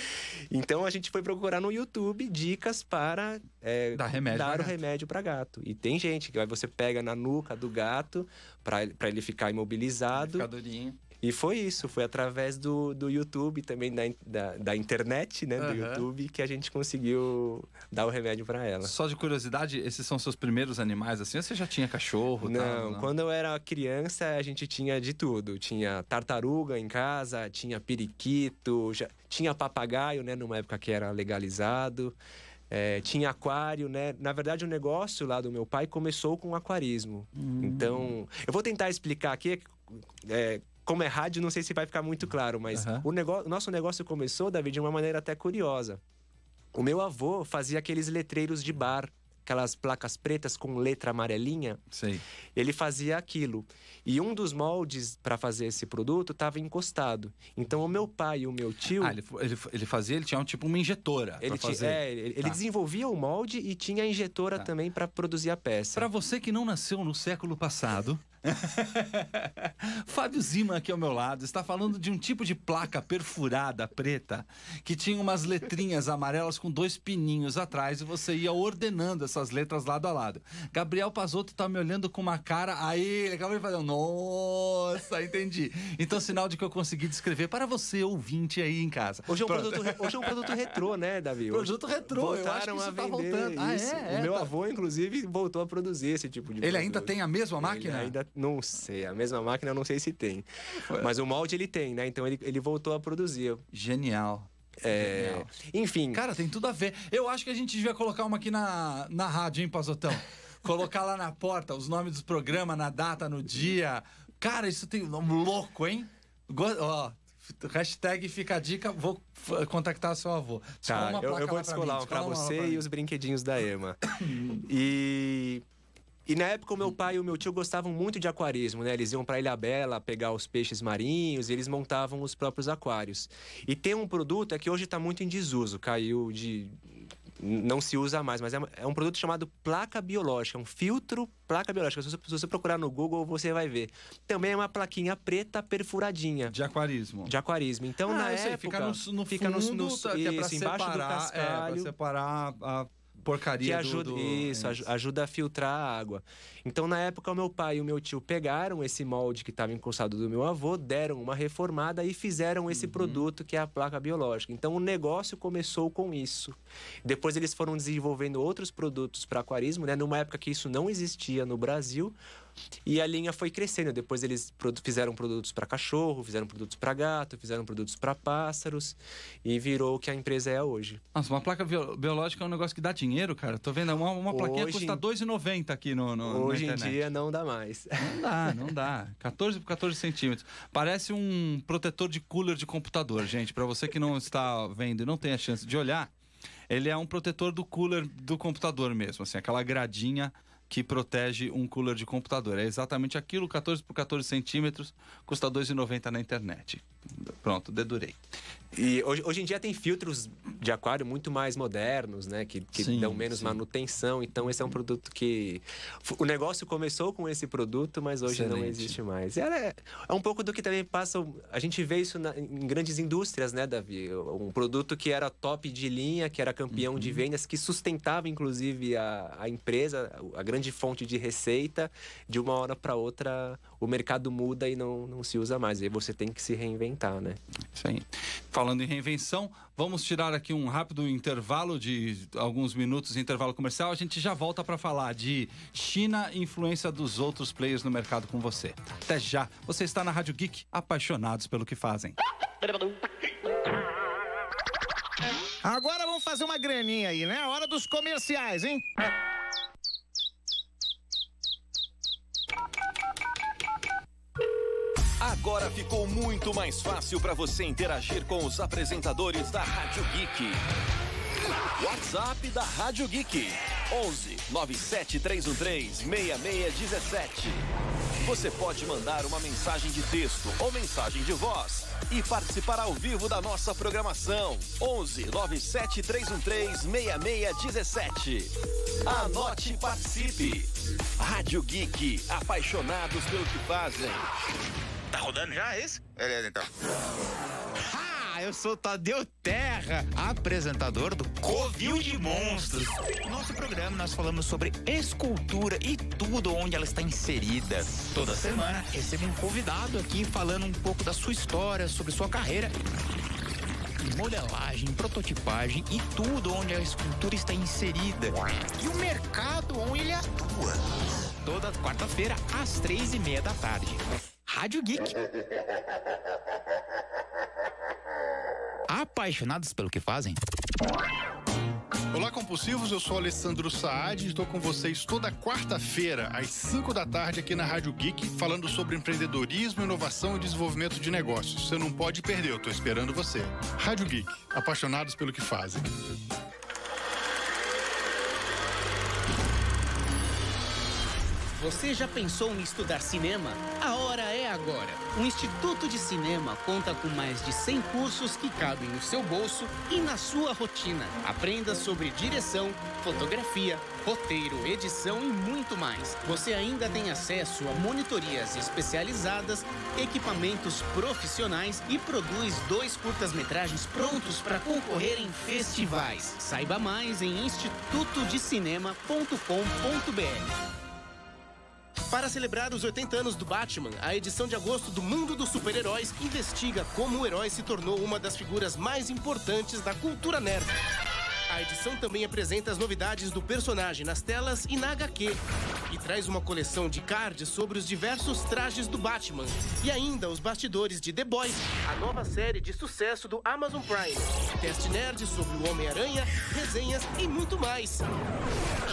então a gente foi procurar no YouTube dicas para é, dar, remédio dar o remédio para gato. E tem gente que você pega na nuca do gato para ele ficar imobilizado. Ele ficar e foi isso, foi através do, do YouTube também, da, da, da internet, né? Uhum. Do YouTube, que a gente conseguiu dar o remédio para ela. Só de curiosidade, esses são seus primeiros animais assim? Ou você já tinha cachorro? Não, tal, não, quando eu era criança, a gente tinha de tudo. Tinha tartaruga em casa, tinha periquito, já, tinha papagaio, né? Numa época que era legalizado. É, tinha aquário, né? Na verdade, o negócio lá do meu pai começou com aquarismo. Hum. Então, eu vou tentar explicar aqui é, como é rádio, não sei se vai ficar muito claro, mas uhum. o negócio, nosso negócio começou, David, de uma maneira até curiosa. O meu avô fazia aqueles letreiros de bar, aquelas placas pretas com letra amarelinha. Sim. Ele fazia aquilo. E um dos moldes para fazer esse produto estava encostado. Então o meu pai e o meu tio. Ah, ele, ele, ele fazia, ele tinha um tipo uma injetora. Ele, tinha, fazer. É, ele, tá. ele, desenvolvia o molde e tinha a injetora tá. também para produzir a peça. Para você que não nasceu no século passado. Fábio Zima aqui ao meu lado está falando de um tipo de placa perfurada preta que tinha umas letrinhas amarelas com dois pininhos atrás e você ia ordenando essas letras lado a lado. Gabriel Pazotto está me olhando com uma cara aí, ele acabou de fazer nossa, entendi. Então sinal de que eu consegui descrever para você ouvinte aí em casa. Hoje é um, Pronto. produto, hoje é um produto retrô, né, Davi? Produto retrô, Voltaram eu acho que isso a tá vender tá voltando. Ah, é, é, o meu tá... avô inclusive voltou a produzir esse tipo de Ele produto. ainda tem a mesma máquina? Ele ainda não sei, a mesma máquina eu não sei se tem. Mas o molde ele tem, né? Então ele, ele voltou a produzir. Genial. É... Genial. Enfim. Cara, tem tudo a ver. Eu acho que a gente devia colocar uma aqui na, na rádio, hein, Pazotão? colocar lá na porta os nomes dos programas, na data, no dia. Cara, isso tem um louco, hein? Ó, hashtag fica a dica, vou contactar seu avô. Descola tá, eu, eu, vou descolar mim, descolar pra, você e os brinquedinhos da Ema. e e na época, o meu pai e o meu tio gostavam muito de aquarismo, né? Eles iam para Ilha Bela pegar os peixes marinhos e eles montavam os próprios aquários. E tem um produto é que hoje está muito em desuso, caiu de. Não se usa mais, mas é, é um produto chamado placa biológica, um filtro placa biológica. Se você procurar no Google, você vai ver. Também é uma plaquinha preta perfuradinha. De aquarismo. De aquarismo. Então, ah, na época... Sei, fica no, no fica fundo, no, no, isso, é pra separar, do cascalho. É, pra separar a porcaria que ajuda, do, do... Isso, ajuda a filtrar a água. Então, na época, o meu pai e o meu tio pegaram esse molde que estava encostado do meu avô, deram uma reformada e fizeram esse uhum. produto que é a placa biológica. Então, o negócio começou com isso. Depois, eles foram desenvolvendo outros produtos para aquarismo, né? Numa época que isso não existia no Brasil, e a linha foi crescendo. Depois eles fizeram produtos para cachorro, fizeram produtos para gato, fizeram produtos para pássaros e virou o que a empresa é hoje. Nossa, uma placa biológica é um negócio que dá dinheiro, cara. Tô vendo uma, uma plaquinha hoje, custa R$2,90 aqui no, no Hoje em dia não dá mais. Não dá, não dá. 14 por 14 centímetros. Parece um protetor de cooler de computador, gente. Para você que não está vendo e não tem a chance de olhar, ele é um protetor do cooler do computador mesmo, assim, aquela gradinha que protege um cooler de computador. É exatamente aquilo, 14 por 14 centímetros, custa 2,90 na internet. Pronto, dedurei. E hoje, hoje em dia tem filtros de aquário muito mais modernos, né? Que, que sim, dão menos sim. manutenção. Então, esse é um produto que. O negócio começou com esse produto, mas hoje Excelente. não existe mais. É, é, um pouco do que também passa. A gente vê isso na, em grandes indústrias, né, Davi? Um produto que era top de linha, que era campeão uhum. de vendas, que sustentava, inclusive, a, a empresa, a grande fonte de receita. De uma hora para outra, o mercado muda e não, não se usa mais. E aí você tem que se reinventar reinventar, né? Isso aí. Falando em reinvenção, vamos tirar aqui um rápido intervalo de alguns minutos, intervalo comercial. A gente já volta para falar de China e influência dos outros players no mercado com você. Até já. Você está na Rádio Geek, apaixonados pelo que fazem. Agora vamos fazer uma graninha aí, né? Hora dos comerciais, hein? Agora ficou muito mais fácil para você interagir com os apresentadores da Rádio Geek. WhatsApp da Rádio Geek 11 97313 6617. Você pode mandar uma mensagem de texto ou mensagem de voz e participar ao vivo da nossa programação 11 97313 6617. Anote e participe. Rádio Geek, apaixonados pelo que fazem. Tá rodando já, é isso? Beleza, então. Ah, eu sou Tadeu Terra, apresentador do Covil de Monstros. No nosso programa nós falamos sobre escultura e tudo onde ela está inserida. Toda semana recebo um convidado aqui falando um pouco da sua história, sobre sua carreira modelagem, prototipagem e tudo onde a escultura está inserida. E o mercado onde ele atua. Toda quarta-feira, às três e meia da tarde. Rádio Geek. Apaixonados pelo que fazem? Olá, compulsivos. Eu sou Alessandro Saad e estou com vocês toda quarta-feira, às 5 da tarde, aqui na Rádio Geek, falando sobre empreendedorismo, inovação e desenvolvimento de negócios. Você não pode perder, eu estou esperando você. Rádio Geek, apaixonados pelo que fazem. Você já pensou em estudar cinema? agora. O Instituto de Cinema conta com mais de 100 cursos que cabem no seu bolso e na sua rotina. Aprenda sobre direção, fotografia, roteiro, edição e muito mais. Você ainda tem acesso a monitorias especializadas, equipamentos profissionais e produz dois curtas-metragens prontos para concorrer em festivais. Saiba mais em institutodecinema.com.br. Para celebrar os 80 anos do Batman, a edição de agosto do Mundo dos Super-Heróis investiga como o herói se tornou uma das figuras mais importantes da cultura nerd. A edição também apresenta as novidades do personagem nas telas e na HQ. E traz uma coleção de cards sobre os diversos trajes do Batman. E ainda os bastidores de The Boys, a nova série de sucesso do Amazon Prime. Teste nerd sobre o Homem-Aranha, resenhas e muito mais.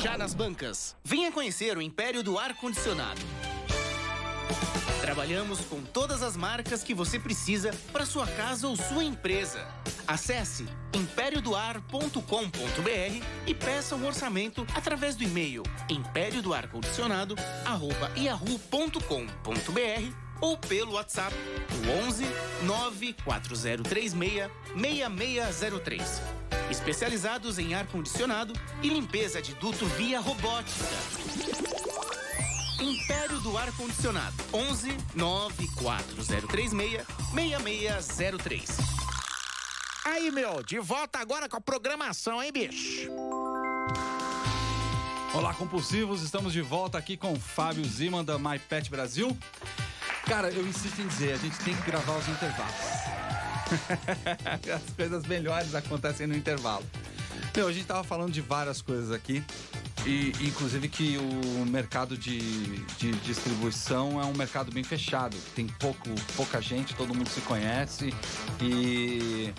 Já nas bancas. Venha conhecer o Império do Ar Condicionado. Trabalhamos com todas as marcas que você precisa para sua casa ou sua empresa. Acesse imperiodoar.com.br e peça um orçamento através do e-mail imperiodoarcondicionado@yahoo.com.br ou pelo WhatsApp 11 94036 6603. Especializados em ar condicionado e limpeza de duto via robótica. Império do Ar Condicionado. 11 94036 6603. Aí, meu, de volta agora com a programação, hein, bicho? Olá, compulsivos, estamos de volta aqui com Fábio Ziman da My Pet Brasil. Cara, eu insisto em dizer, a gente tem que gravar os intervalos. As coisas melhores acontecem no intervalo. Meu, a gente tava falando de várias coisas aqui. E, inclusive que o mercado de, de distribuição é um mercado bem fechado, tem pouco, pouca gente, todo mundo se conhece e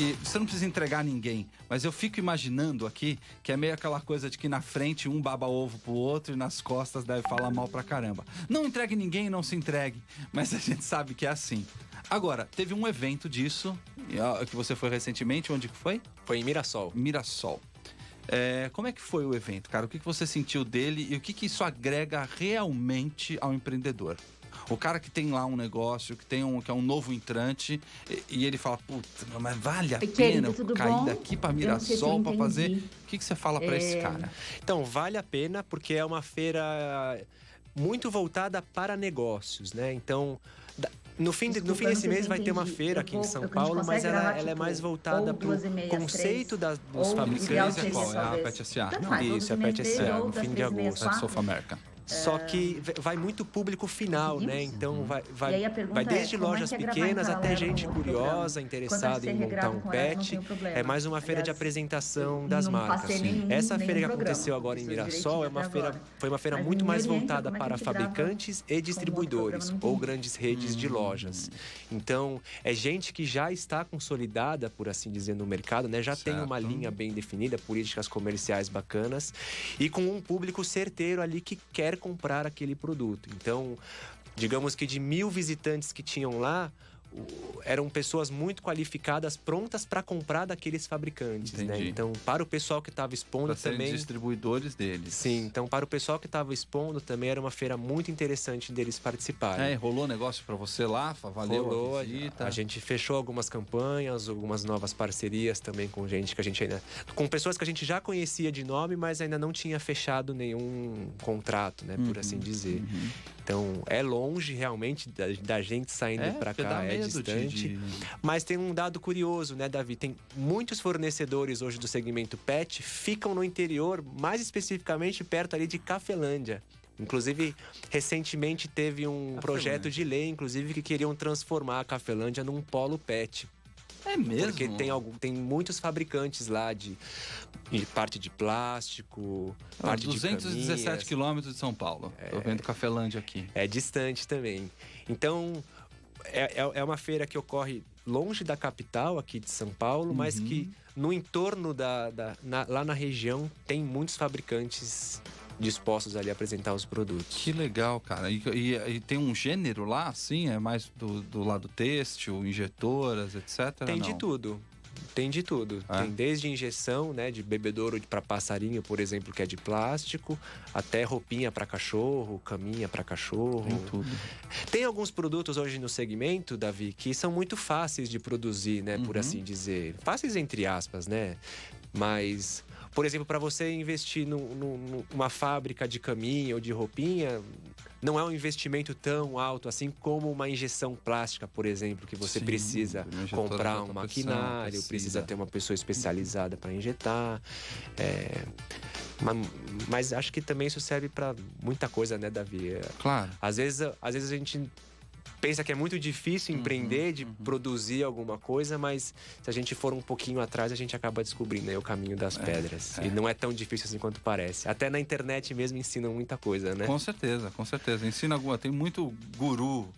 e você não precisa entregar ninguém, mas eu fico imaginando aqui que é meio aquela coisa de que na frente um baba ovo pro outro e nas costas deve falar mal pra caramba. Não entregue ninguém, não se entregue, mas a gente sabe que é assim. Agora, teve um evento disso que você foi recentemente, onde que foi? Foi em Mirassol. Mirassol. É, como é que foi o evento, cara? O que, que você sentiu dele e o que, que isso agrega realmente ao empreendedor? O cara que tem lá um negócio, que tem um que é um novo entrante, e, e ele fala, puta, mas vale a pena tá eu cair bom? daqui para Mirassol para fazer. O que, que você fala para é... esse cara? Então, vale a pena porque é uma feira muito voltada para negócios, né? Então, no fim, de, no fim desse mês vai ter uma feira aqui em São Paulo, mas ela, ela é mais voltada para é o conceito das, dos fabricantes. É qual? É a PET SA? Isso, é a PET SA, no fim de agosto. É Sou America. Só é. que vai muito público final, né? Então uhum. vai, vai, vai desde é, é lojas pequenas até né? gente curiosa, interessada em montar um pet. É mais uma feira de apresentação das marcas. Essa feira que aconteceu agora em Mirassol é uma feira, foi uma feira muito mais voltada para fabricantes e distribuidores ou grandes redes de uhum. lojas. Então é gente que já está consolidada, por assim dizer, no mercado, né? Já tem uma linha bem definida, políticas comerciais bacanas e com um público certeiro ali que quer comprar aquele produto. Então, digamos que de mil visitantes que tinham lá, eram pessoas muito qualificadas, prontas para comprar daqueles fabricantes, né? Então, para o pessoal que estava expondo pra também distribuidores deles. Sim, então para o pessoal que estava expondo também era uma feira muito interessante deles participarem. É, rolou negócio para você lá, valeu rolou, a visita. A, a gente fechou algumas campanhas, algumas novas parcerias também com gente que a gente ainda com pessoas que a gente já conhecia de nome, mas ainda não tinha fechado nenhum contrato, né, por uhum, assim dizer. Uhum. Então, é longe realmente da, da gente saindo é, para cá, é distante. De, de... Mas tem um dado curioso, né, Davi? Tem muitos fornecedores hoje do segmento pet ficam no interior, mais especificamente perto ali de Cafelândia. Inclusive, recentemente teve um Cafelândia. projeto de lei, inclusive, que queriam transformar a Cafelândia num polo pet. É mesmo? Porque tem, algum, tem muitos fabricantes lá de, de parte de plástico, ah, parte 217 quilômetros de São Paulo. É, Tô vendo Cafelândia aqui. É distante também. Então, é, é, é uma feira que ocorre longe da capital, aqui de São Paulo, uhum. mas que no entorno da. da na, lá na região tem muitos fabricantes dispostos ali a apresentar os produtos. Que legal, cara. E, e, e tem um gênero lá, assim? É mais do, do lado têxtil, injetoras, etc? Tem de tudo. Tem de tudo. É? Tem desde injeção, né, de bebedouro para passarinho, por exemplo, que é de plástico, até roupinha para cachorro, caminha para cachorro. Tem tudo. Tem alguns produtos hoje no segmento, Davi, que são muito fáceis de produzir, né, uhum. por assim dizer. Fáceis entre aspas, né? Mas por exemplo, para você investir numa fábrica de caminha ou de roupinha, não é um investimento tão alto assim como uma injeção plástica, por exemplo, que você Sim, precisa comprar um maquinário, precisa. precisa. ter uma pessoa especializada para injetar. É, mas, mas, acho que também isso serve para muita coisa, né, Davi? É, claro. Às vezes, às vezes a gente pensa que é muito difícil empreender, uhum, de uhum. produzir alguma coisa, mas se a gente for um pouquinho atrás, a gente acaba descobrindo aí né, o caminho das é, pedras. É. E não é tão difícil assim quanto parece. Até na internet mesmo ensinam muita coisa, né? Com certeza, com certeza. Ensina alguma. Tem muito guru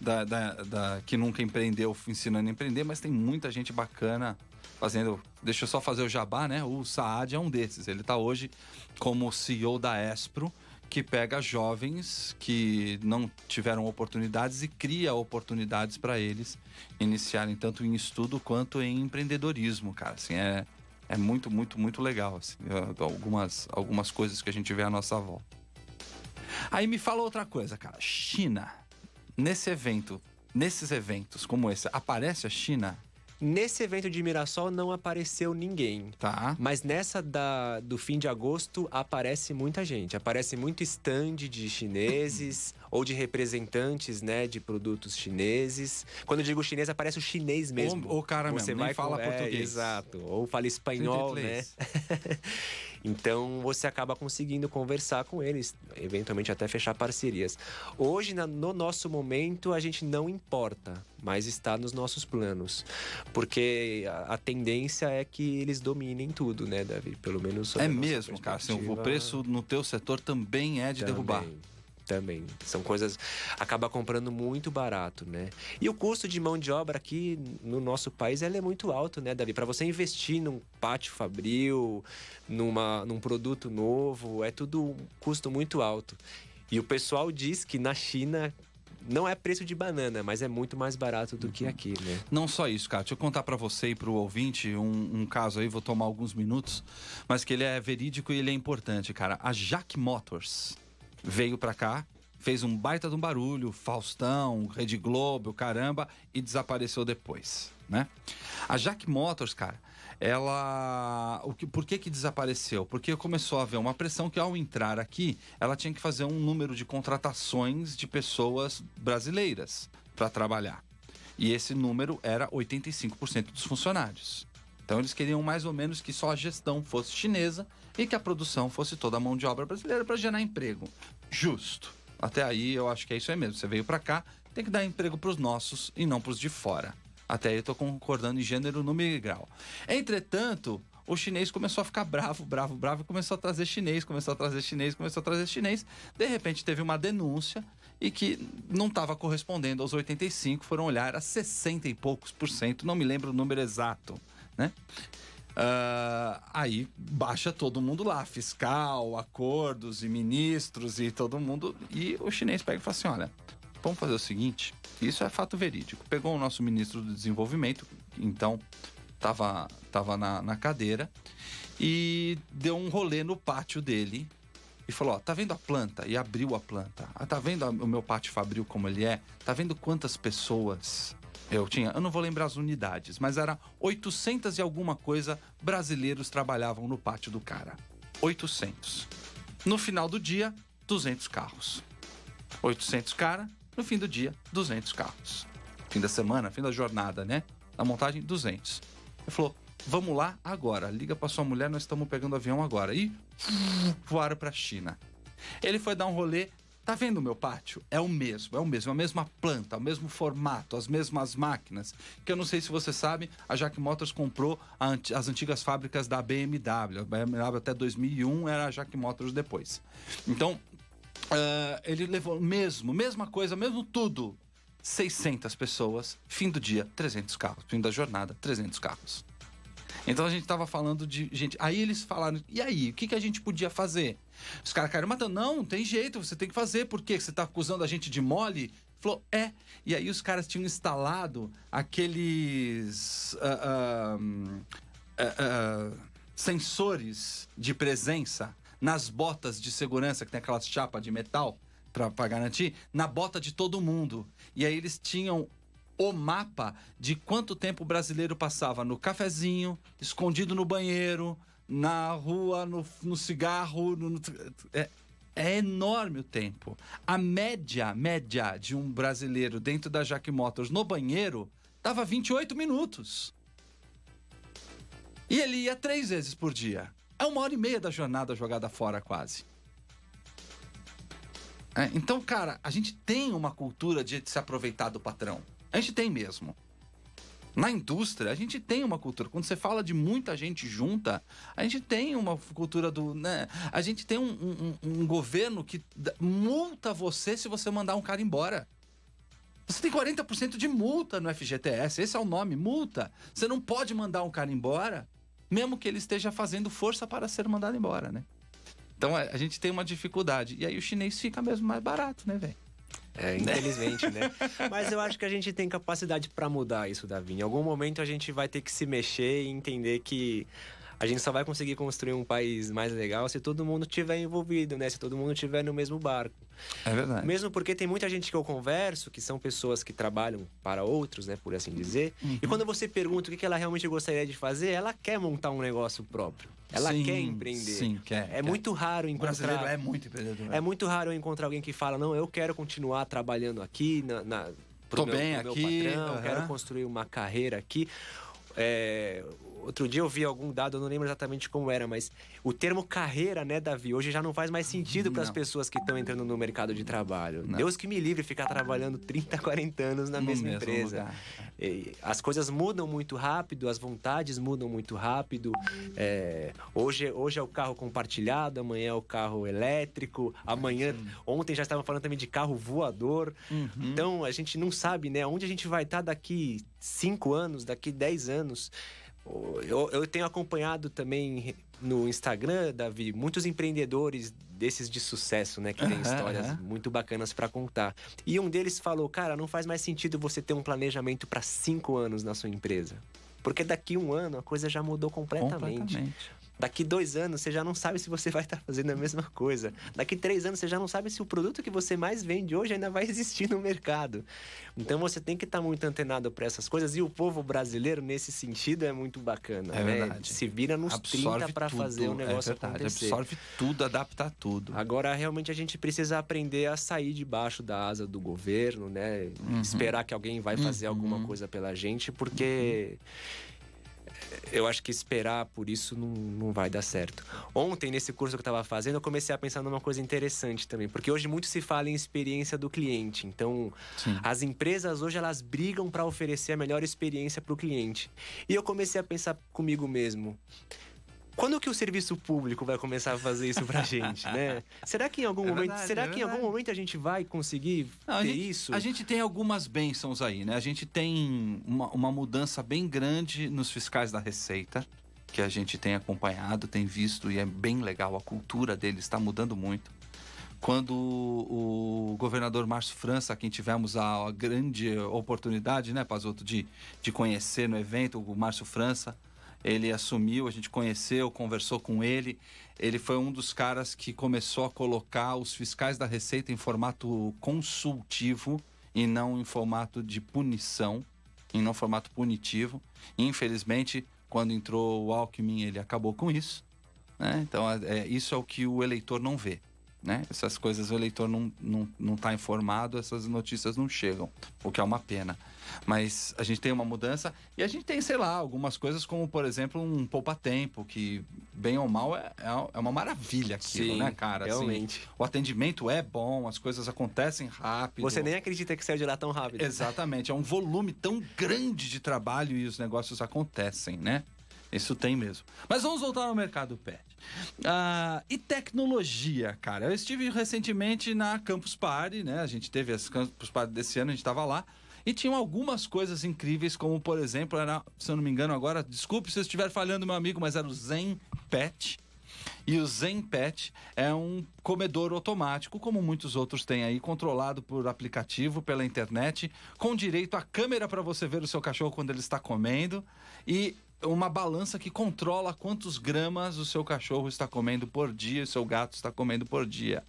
da, da, da, que nunca empreendeu ensinando a empreender, mas tem muita gente bacana fazendo. Deixa eu só fazer o jabá, né? O Saad é um desses. Ele está hoje como CEO da Espro que pega jovens que não tiveram oportunidades e cria oportunidades para eles iniciarem tanto em estudo quanto em empreendedorismo, cara. Assim, é, é muito, muito, muito legal. Assim, algumas, algumas coisas que a gente vê à nossa volta. Aí me fala outra coisa, cara. China. Nesse evento, nesses eventos como esse, aparece a China? Nesse evento de Mirassol não apareceu ninguém. Tá. Mas nessa da, do fim de agosto aparece muita gente. Aparece muito stand de chineses ou de representantes, né, de produtos chineses. Quando eu digo chinês, aparece o chinês mesmo. Ou o cara Você mesmo, vai nem fala é, português. exato. Ou fala espanhol, né? Então você acaba conseguindo conversar com eles, eventualmente até fechar parcerias. Hoje, no nosso momento, a gente não importa, mas está nos nossos planos. Porque a tendência é que eles dominem tudo, né, Davi? Pelo menos. É mesmo, cara. Assim, o preço no teu setor também é de também, derrubar também. São coisas. acaba comprando muito barato, né? E o custo de mão de obra aqui no nosso país é muito alto, né, Davi? Para você investir num pátio fabril, numa, num produto novo, é tudo um custo muito alto. E o pessoal diz que na China não é preço de banana, mas é muito mais barato do que uhum. aqui, né? Não só isso, cara. Deixa eu contar para você e para o ouvinte um, um, caso aí, vou tomar alguns minutos, mas que ele é verídico e ele é importante, cara. A Jack Motors veio para cá, fez um baita de um barulho, Faustão, Rede Globo, caramba, e desapareceu depois, né? A Jack Motors, cara, ela. O que, por que, que desapareceu? Porque começou a haver uma pressão que, ao entrar aqui, ela tinha que fazer um número de contratações de pessoas brasileiras para trabalhar. E esse número era 85% dos funcionários. Então eles queriam mais ou menos que só a gestão fosse chinesa e que a produção fosse toda mão de obra brasileira para gerar emprego. Justo. Até aí eu acho que é isso aí mesmo. Você veio para cá, tem que dar emprego para os nossos e não para os de fora. Até aí eu tô concordando em gênero, no migral Entretanto, o chinês começou a ficar bravo, bravo, bravo, e começou a trazer chinês, começou a trazer chinês, começou a trazer chinês. De repente teve uma denúncia e que não estava correspondendo aos 85, foram olhar a 60 e poucos por cento, não me lembro o número exato, né? Uh, aí baixa todo mundo lá, fiscal, acordos e ministros e todo mundo. E o chinês pega e fala assim: olha, vamos fazer o seguinte, isso é fato verídico. Pegou o nosso ministro do desenvolvimento, então estava tava na, na cadeira, e deu um rolê no pátio dele e falou: Ó, tá vendo a planta? E abriu a planta. Ah, tá vendo o meu pátio fabril como ele é? Tá vendo quantas pessoas eu tinha, eu não vou lembrar as unidades, mas era 800 e alguma coisa brasileiros trabalhavam no pátio do cara. 800. No final do dia, 200 carros. 800 cara, no fim do dia, 200 carros. Fim da semana, fim da jornada, né? Da montagem, 200. Ele falou: vamos lá agora, liga para sua mulher, nós estamos pegando avião agora. E voaram para a China. Ele foi dar um rolê Tá vendo o meu pátio? É o mesmo, é o mesmo, é a mesma planta, é o mesmo formato, as mesmas máquinas. Que eu não sei se você sabe, a Jack Motors comprou as antigas fábricas da BMW. A BMW até 2001 era a Jack Motors depois. Então, uh, ele levou mesmo, mesma coisa, mesmo tudo. 600 pessoas, fim do dia, 300 carros, fim da jornada, 300 carros. Então a gente tava falando de. Gente, aí eles falaram, e aí, o que, que a gente podia fazer? Os caras caíram matando, não, não tem jeito, você tem que fazer, por quê? Você tá acusando a gente de mole? Falou, é. E aí os caras tinham instalado aqueles. Uh, uh, uh, sensores de presença nas botas de segurança, que tem aquelas chapas de metal para garantir, na bota de todo mundo. E aí eles tinham o mapa de quanto tempo o brasileiro passava no cafezinho, escondido no banheiro, na rua, no, no cigarro. No, no, é, é, enorme o tempo. A média, média de um brasileiro dentro da Jack Motors no banheiro dava 28 minutos. E ele ia três vezes por dia. É uma hora e meia da jornada jogada fora, quase. É, então, cara, a gente tem uma cultura de se aproveitar do patrão. A gente tem mesmo. Na indústria, a gente tem uma cultura. Quando você fala de muita gente junta, a gente tem uma cultura do. Né? A gente tem um, um, um governo que multa você se você mandar um cara embora. Você tem 40% de multa no FGTS, esse é o nome, multa. Você não pode mandar um cara embora, mesmo que ele esteja fazendo força para ser mandado embora, né? Então a gente tem uma dificuldade. E aí o chinês fica mesmo mais barato, né, velho? É, né? infelizmente, né? Mas eu acho que a gente tem capacidade para mudar isso, Davi. Em algum momento a gente vai ter que se mexer e entender que a gente só vai conseguir construir um país mais legal se todo mundo estiver envolvido, né? Se todo mundo estiver no mesmo barco. É verdade. Mesmo porque tem muita gente que eu converso, que são pessoas que trabalham para outros, né? Por assim dizer. Uhum. E quando você pergunta o que ela realmente gostaria de fazer, ela quer montar um negócio próprio. Ela sim, quer empreender. Sim, quer. É quer. muito raro encontrar. O brasileiro é muito empreendedor. É muito raro eu encontrar alguém que fala, não, eu quero continuar trabalhando aqui, na, na, Tô meu, bem aqui, patrão, uhum. quero construir uma carreira aqui. É, outro dia eu vi algum dado, eu não lembro exatamente como era, mas o termo carreira, né, Davi, hoje já não faz mais sentido para as pessoas que estão entrando no mercado de trabalho. Não. Deus que me livre ficar trabalhando 30, 40 anos na no mesma empresa. E, as coisas mudam muito rápido, as vontades mudam muito rápido. É, hoje, hoje é o carro compartilhado, amanhã é o carro elétrico, amanhã, Sim. ontem já estavam falando também de carro voador. Uhum. Então a gente não sabe, né, onde a gente vai estar tá daqui 5 anos, daqui 10 anos. Eu, eu, tenho acompanhado também no Instagram, Davi, muitos empreendedores desses de sucesso, né? Que tem histórias uhum. muito bacanas para contar. E um deles falou: Cara, não faz mais sentido você ter um planejamento para cinco anos na sua empresa. Porque daqui um ano a coisa já mudou completamente. completamente. Daqui dois anos você já não sabe se você vai estar tá fazendo a mesma coisa. Daqui três anos você já não sabe se o produto que você mais vende hoje ainda vai existir no mercado. Então você tem que estar tá muito antenado para essas coisas e o povo brasileiro nesse sentido é muito bacana. É né? verdade. Se vira nos absorve 30 para fazer o é negócio é verdade, acontecer. Absorve tudo, adapta tudo. Agora realmente a gente precisa aprender a sair debaixo da asa do governo, né? Uhum. Esperar que alguém vai fazer uhum. alguma coisa pela gente, porque uhum eu acho que esperar por isso não, não vai dar certo. Ontem, nesse curso que eu estava fazendo, eu comecei a pensar numa coisa interessante também, porque hoje muito se fala em experiência do cliente. Então, Sim. as empresas hoje elas brigam para oferecer a melhor experiência para o cliente. E eu comecei a pensar comigo mesmo. Quando que o serviço público vai começar a fazer isso pra gente, né? Será que em algum é momento, será é que em algum momento a gente vai conseguir Não, ter a gente, isso? A gente tem algumas bênçãos aí, né? A gente tem uma, uma mudança bem grande nos fiscais da Receita que a gente tem acompanhado, tem visto e é bem legal. A cultura deles está mudando muito. Quando o governador Márcio França, a quem tivemos a grande oportunidade, né, Pazoto, de, de conhecer no evento, o Márcio França, ele assumiu, a gente conheceu, conversou com ele. Ele foi um dos caras que começou a colocar os fiscais da Receita em formato consultivo e não em formato de punição, em não formato punitivo. Infelizmente, quando entrou o Alckmin, ele acabou com isso. Né? Então, é, é isso é o que o eleitor não vê. Né? Essas coisas o eleitor não, não, não tá informado, essas notícias não chegam, o que é uma pena. Mas a gente tem uma mudança e a gente tem, sei lá, algumas coisas como, por exemplo, um poupa-tempo, que bem ou mal é, é, é uma maravilha aquilo, Sim, né, cara? Assim, realmente. Assim, o atendimento é bom, as coisas acontecem rápido. Você nem acredita que saiu de lá tão rápido. Exatamente, é um volume tão grande de trabalho e os negócios acontecem, né? Isso tem mesmo. Mas vamos voltar ao mercado pet. Ah, e tecnologia, cara. Eu estive recentemente na Campus Party, né? A gente teve as Campus Party desse ano, a gente estava lá. E tinham algumas coisas incríveis, como por exemplo, era, se eu não me engano agora, desculpe se eu estiver falhando, meu amigo, mas era o Zen Pet. E o Zen Pet é um comedor automático, como muitos outros têm aí, controlado por aplicativo, pela internet, com direito à câmera para você ver o seu cachorro quando ele está comendo. E uma balança que controla quantos gramas o seu cachorro está comendo por dia, o seu gato está comendo por dia.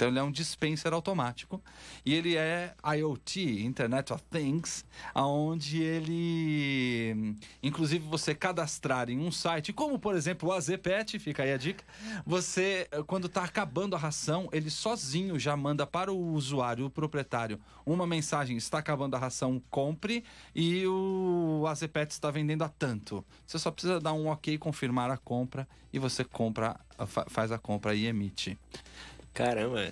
Então ele é um dispenser automático e ele é IoT, Internet of Things, aonde ele inclusive você cadastrar em um site, como por exemplo o AZPet, fica aí a dica, você quando está acabando a ração, ele sozinho já manda para o usuário, o proprietário, uma mensagem, está acabando a ração, compre e o AZPet está vendendo a tanto. Você só precisa dar um OK, confirmar a compra e você compra faz a compra e emite. Caramba.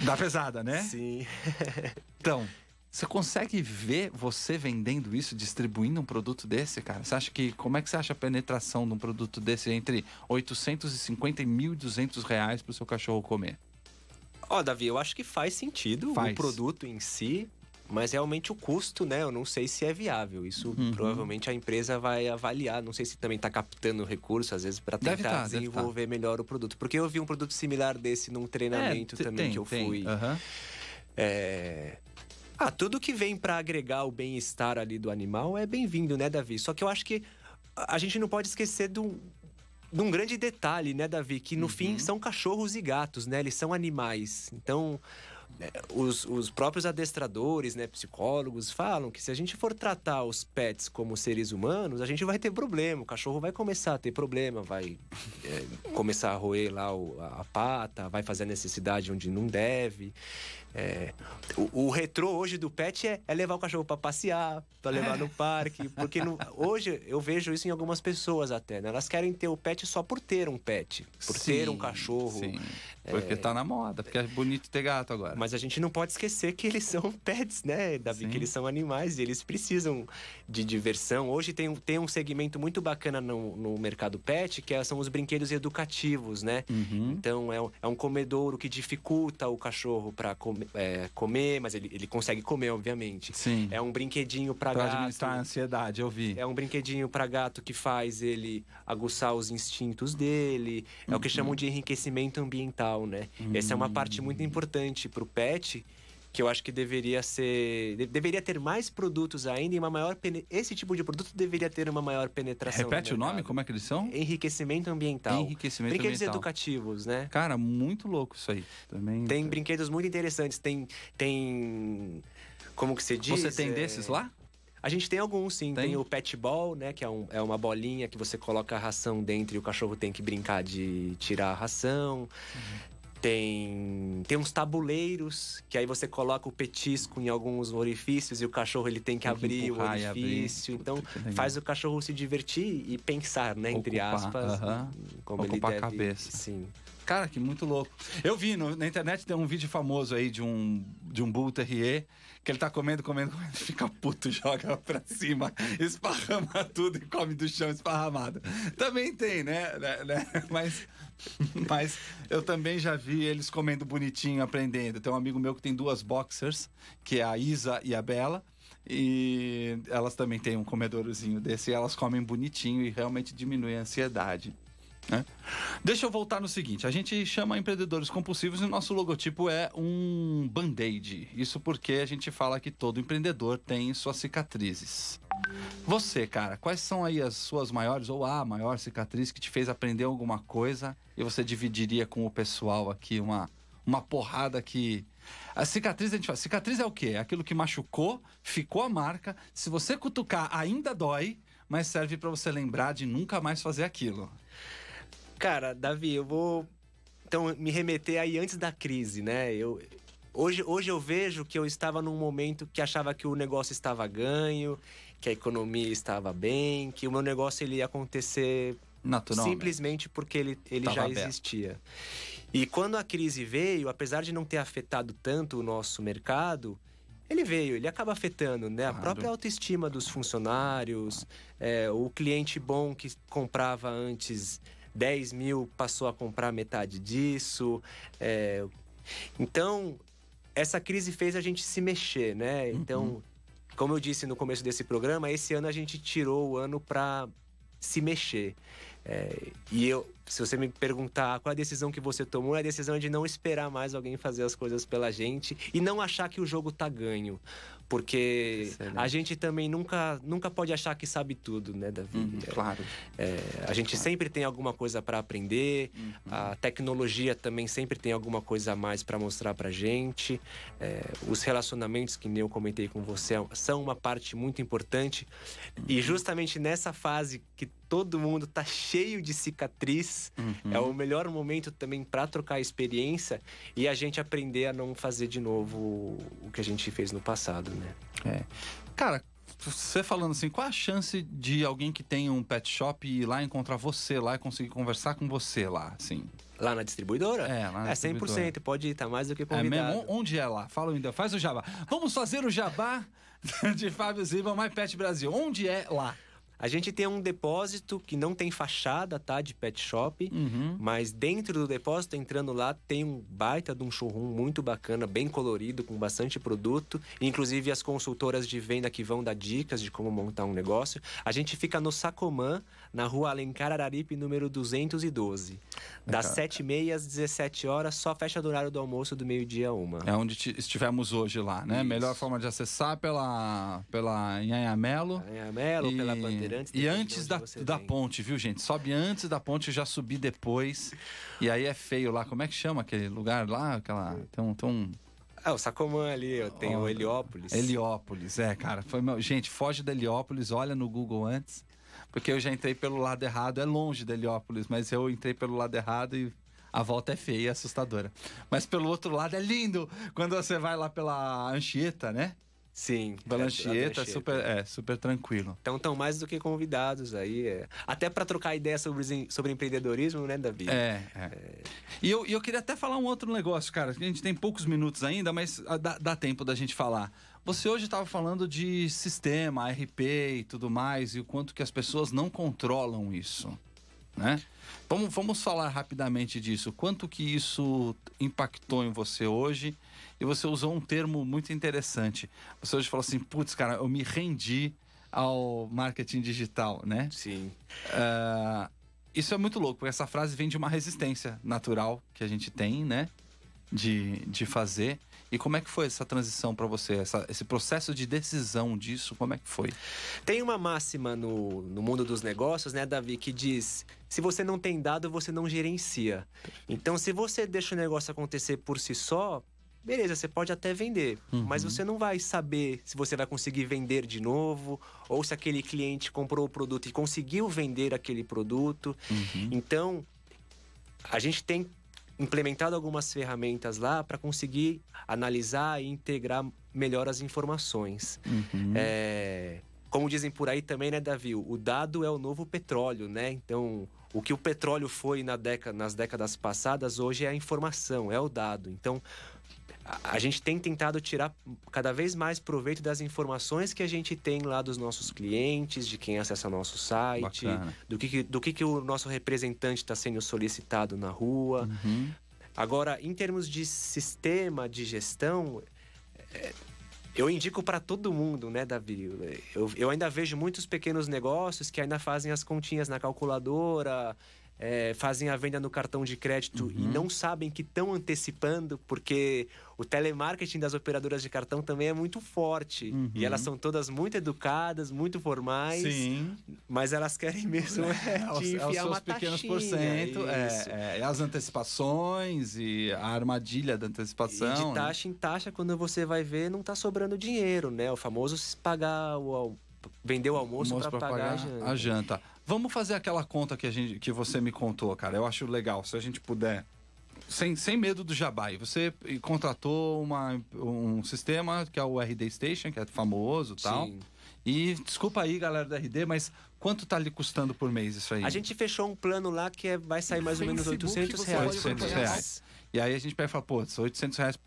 Dá pesada, né? Sim. então, você consegue ver você vendendo isso, distribuindo um produto desse, cara? Você acha que. Como é que você acha a penetração de um produto desse entre 850 e 1.200 reais para o seu cachorro comer? Ó, oh, Davi, eu acho que faz sentido faz. o produto em si. Mas realmente o custo, né? Eu não sei se é viável. Isso uhum. provavelmente a empresa vai avaliar. Não sei se também está captando recurso, às vezes, para tentar tá, tá. desenvolver tá. melhor o produto. Porque eu vi um produto similar desse num treinamento é, também tem, que eu tem. fui. Uhum. É... Ah, tudo que vem para agregar o bem-estar ali do animal é bem-vindo, né, Davi? Só que eu acho que a gente não pode esquecer do, de um grande detalhe, né, Davi? Que no uhum. fim são cachorros e gatos, né? Eles são animais. Então, é, os, os próprios adestradores, né, psicólogos, falam que se a gente for tratar os pets como seres humanos, a gente vai ter problema. O cachorro vai começar a ter problema, vai é, começar a roer lá o, a, a, pata, vai fazer a necessidade onde não deve. É, o, o, retrô hoje do pet é, é levar o cachorro para passear, para levar é. no parque. Porque no, hoje eu vejo isso em algumas pessoas até, né? Elas querem ter o pet só por ter um pet, por sim, ter um cachorro. Sim. É. Porque é... tá na moda, porque é bonito ter gato agora. Mas a gente não pode esquecer que eles são pets, né, Davi? Sim. Que eles são animais e eles precisam de diversão. Hoje tem, tem um segmento muito bacana no, no mercado pet, que é, são os brinquedos educativos, né? Uhum. Então é, é um comedouro que dificulta o cachorro para comer é, comer, mas ele, ele consegue comer, obviamente. Sim. É um brinquedinho para gato. Pra administrar a ansiedade, eu vi. É um brinquedinho para gato que faz ele aguçar os instintos dele. É uhum. o que uhum. chamam de enriquecimento ambiental, né? Uhum. Essa é uma parte muito hum. importante pro pet que eu acho que deveria ser. De, deveria ter mais produtos ainda e uma maior. Esse tipo de produto deveria ter uma maior penetração. Repete no o nome? Como é que eles são? Enriquecimento ambiental. Enriquecimento brinquedos ambiental. educativos, né? Cara, muito louco isso aí. Também. Tem tá. brinquedos muito interessantes. Tem. Tem. Como que se diz? Você tem é... desses lá? A gente tem alguns, sim. Tem, tem o pet ball, né? Que é, um, é uma bolinha que você coloca a ração dentro e o cachorro tem que brincar de tirar a ração. Uhum. Tem, tem uns tabuleiros que aí você coloca o petisco em alguns orifícios e o cachorro ele tem que tem abrir então, que o orifício. Abrir. Então faz o cachorro se divertir e pensar, né? Ocupar, entre aspas. Uh Como Ocupar ele deve, a cabeça. Sim. Cara, que muito louco. Eu vi no, na internet tem um vídeo famoso aí de um, de um Bull Terrier que ele tá comendo, comendo, comendo, fica puto, joga pra cima, esparrama tudo e come do chão esparramado. Também tem, né? né? né mas Mas eu também já vi eles comendo bonitinho, aprendendo. Tem um amigo meu que tem duas boxers, que é a Isa e a Bela. E elas também têm um comedorzinho desse e elas comem bonitinho e realmente diminui a ansiedade. Né? Deixa eu voltar no seguinte: a gente chama empreendedores compulsivos e o nosso logotipo é um band-aid. Isso porque a gente fala que todo empreendedor tem suas cicatrizes. Você, cara, quais são aí as suas maiores ou a maior cicatriz que te fez aprender alguma coisa e você dividiria com o pessoal aqui uma, uma porrada que. A cicatriz a gente fala. Cicatriz é o quê? É aquilo que machucou, ficou a marca. Se você cutucar, ainda dói, mas serve para você lembrar de nunca mais fazer aquilo. Cara, Davi, eu vou então me remeter aí antes da crise, né? Eu hoje, hoje eu vejo que eu estava num momento que achava que o negócio estava ganho, que a economia estava bem, que o meu negócio ele ia acontecer simplesmente porque ele, ele já aberto. existia. E quando a crise veio, apesar de não ter afetado tanto o nosso mercado, ele veio, ele acaba afetando, né? A própria autoestima dos funcionários, é, o cliente bom que comprava antes 10 mil passou a comprar metade disso. É... Então, essa crise fez a gente se mexer, né? Uhum. Então, uhum. como eu disse no começo desse programa, esse ano a gente tirou o ano para se mexer. É... E eu, se você me perguntar qual é a decisão que você tomou, é a decisão de não esperar mais alguém fazer as coisas pela gente e não achar que o jogo tá ganho. Porque Excelente. a gente também nunca, nunca pode achar que sabe tudo, né, Davi? Uhum, é, claro. É, a gente claro. sempre tem alguma coisa para aprender, uhum. a tecnologia também sempre tem alguma coisa a mais para mostrar pra gente. É, os relacionamentos, que nem eu comentei com você, é são uma parte muito importante. Uhum. E justamente nessa fase que todo mundo tá cheio de cicatriz, Uhum. É o melhor momento também para trocar experiência e a gente aprender a não fazer de novo o que a gente fez no passado, né? É. Cara, você falando assim, qual a chance de alguém que tem um pet shop ir lá encontrar você lá e conseguir conversar com você lá, assim? Lá na distribuidora? É, lá na É 100%, distribuidora. pode ir, tá mais do que é convidado. É mesmo? Onde é lá? Fala ainda, então. faz o jabá. Vamos fazer o jabá de Fábio Silva, My Pet Brasil. Onde é lá? A gente tem um depósito que não tem fachada, tá? De pet shop. Uhum. Mas dentro do depósito, entrando lá, tem um baita de um showroom muito bacana, bem colorido, com bastante produto. Inclusive as consultoras de venda que vão dar dicas de como montar um negócio. A gente fica no Sacoman na rua Alencar Araripe, número 212. Das sete e meia às 17 horas, só fecha do horário do almoço do meio-dia uma. É onde estivemos hoje lá, né? Isso. Melhor forma de acessar pela, pela Inhanhamelo. Melo. e... pela Bandeirantes. E antes da, da ponte, viu, gente? Sobe antes da ponte, já subi depois. E aí é feio lá. Como é que chama aquele lugar lá? Aquela, tem um... Tem um... É, o Sacomã ali, eu tenho oh, Heliópolis. Heliópolis, é, cara. Foi meu... Gente, foge da Heliópolis, olha no Google antes. Porque eu já entrei pelo lado errado, é longe de Heliópolis, mas eu entrei pelo lado errado e a volta é feia e assustadora. Mas pelo outro lado é lindo quando você vai lá pela Anchieta, né? Sim. Balanchieta, é, super, é, super tranquilo. Então estão mais do que convidados aí. É. Até para trocar ideia sobre, sobre empreendedorismo, né, Davi? É. é. é. E eu, eu queria até falar um outro negócio, cara. A gente tem poucos minutos ainda, mas ah, dá, dá tempo da gente falar. Você hoje estava falando de sistema, RP e tudo mais, e o quanto que as pessoas não controlam isso, né? Vamos, vamos falar rapidamente disso. Quanto que isso impactou em você hoje? E você usou um termo muito interessante. Você hoje falou assim, putz, cara, eu me rendi ao marketing digital, né? Sim. Uh, isso é muito louco, porque essa frase vem de uma resistência natural que a gente tem, né? De, de fazer. E como é que foi essa transição para você? Essa, esse processo de decisão disso, como é que foi? Tem uma máxima no, no mundo dos negócios, né, Davi, que diz: se você não tem dado, você não gerencia. Então, se você deixa o negócio acontecer por si só, beleza, você pode até vender, uhum. mas você não vai saber se você vai conseguir vender de novo ou se aquele cliente comprou o produto e conseguiu vender aquele produto. Uhum. Então, a gente tem implementado algumas ferramentas lá para conseguir analisar e integrar melhor as informações. Uhum. É, como dizem por aí também, né, Davi? O dado é o novo petróleo, né? Então, o que o petróleo foi na década, nas décadas passadas, hoje é a informação, é o dado. Então, a gente tem tentado tirar cada vez mais proveito das informações que a gente tem lá dos nossos clientes, de quem acessa nosso site, do que, do que, que o nosso representante está sendo solicitado na rua. Uhum. Agora, em termos de sistema de gestão, é, eu indico para todo mundo, né, Davi? Eu, eu ainda vejo muitos pequenos negócios que ainda fazem as continhas na calculadora, é, fazem a venda no cartão de crédito uhum. e não sabem que estão antecipando, porque o telemarketing das operadoras de cartão também é muito forte. Uhum. E elas uhum. são todas muito educadas, muito formais. Sim. Mas elas querem mesmo é, é, pequenos taxinha, É, é, as antecipações e a armadilha da antecipação. E de né? taxa né? em taxa, quando você vai ver, não está sobrando dinheiro, né? O famoso se pagar o, vender o almoço, almoço para pagar, pagar, a janta. A janta. Vamos fazer aquela conta que, a gente, que você me contou, cara. Eu acho legal, se a gente puder. Sem, sem medo do jabai. Você contratou uma, um sistema que é o RD Station, que é famoso e tal. Sim. E desculpa aí, galera da RD, mas quanto tá lhe custando por mês isso aí? A gente fechou um plano lá que é, vai sair mais ou menos 800 reais. 800 reais. E aí a gente pega e fala, pô, 800 reais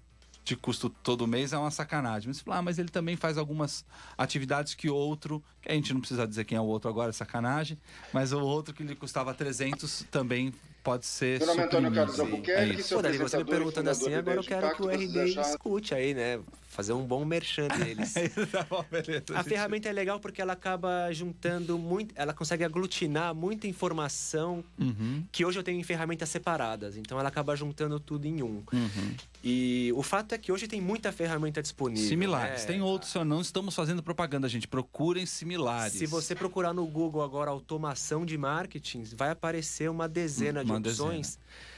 de custo todo mês é uma sacanagem. Mas, ah, mas ele também faz algumas atividades que outro, que a gente não precisa dizer quem é o outro agora, é sacanagem, mas o outro que lhe custava 300 também pode ser. Dona é Antônio Carlos Albuquerque, é Pô, Dali, você me perguntando assim, agora eu quero que o RD escute aí, né? fazer um bom merchan deles. É tá bom, beleza, a gente. ferramenta é legal porque ela acaba juntando muito. Ela consegue aglutinar muita informação uhum. que hoje eu tenho em ferramentas separadas. Então ela acaba juntando tudo em um. Uhum. E o fato é que hoje tem muita ferramenta disponível. Similares. É. tem outros, só não estamos fazendo propaganda, gente. Procurem similares. Se você procurar no Google agora automação de marketing, vai aparecer uma dezena hum, uma de opções. Dezena.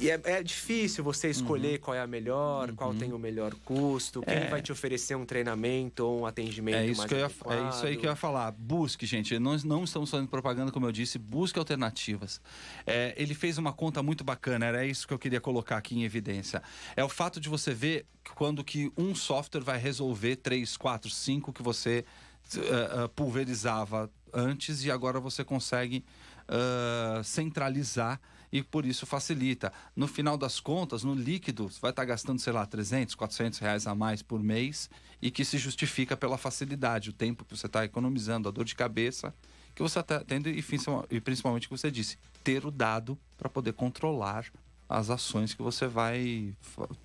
E é, é difícil você escolher uhum. qual é a melhor, uhum. qual tem o melhor custo, quem é. vai te oferecer um treinamento ou um atendimento é isso mais que eu ia, É isso aí que eu ia falar. Busque, gente. Nós não estamos fazendo propaganda, como eu disse. Busque alternativas. É, ele fez uma conta muito bacana. Era isso que eu queria colocar aqui em evidência. É o fato de você ver quando que um software vai resolver três, quatro, cinco que você uh, uh, pulverizava antes e agora você consegue uh, centralizar e por isso facilita. No final das contas, no líquido, você vai estar gastando, sei lá, 300, 400 reais a mais por mês e que se justifica pela facilidade, o tempo que você está economizando, a dor de cabeça que você está tendo e, e principalmente o que você disse, ter o dado para poder controlar as ações que você vai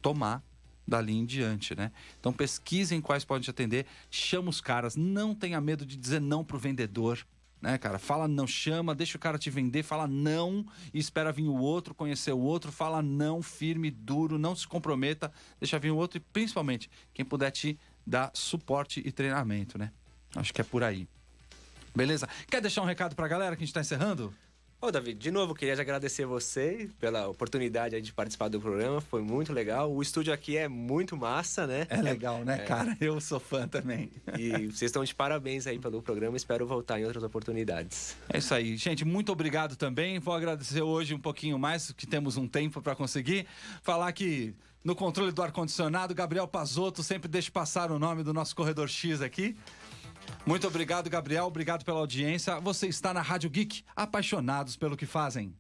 tomar dali em diante, né? Então pesquisem quais podem te atender, chama os caras, não tenha medo de dizer não pro vendedor né, cara? Fala não, chama, deixa o cara te vender, fala não e espera vir o outro, conhecer o outro, fala não, firme, duro, não se comprometa, deixa vir o outro e principalmente quem puder te dar suporte e treinamento, né? Acho que é por aí. Beleza? Quer deixar um recado pra galera que a gente tá encerrando? Ô, David, de novo, queria agradecer você pela oportunidade de participar do programa, foi muito legal. O estúdio aqui é muito massa, né? É legal, né, é... cara? Eu sou fã também. E vocês estão de parabéns aí pelo programa, espero voltar em outras oportunidades. É isso aí. Gente, muito obrigado também. Vou agradecer hoje um pouquinho mais, que temos um tempo para conseguir. Falar que no controle do ar-condicionado, Gabriel Pazotto sempre deixa passar o nome do nosso corredor X aqui. Muito obrigado, Gabriel. Obrigado pela audiência. Você está na Rádio Geek, apaixonados pelo que fazem.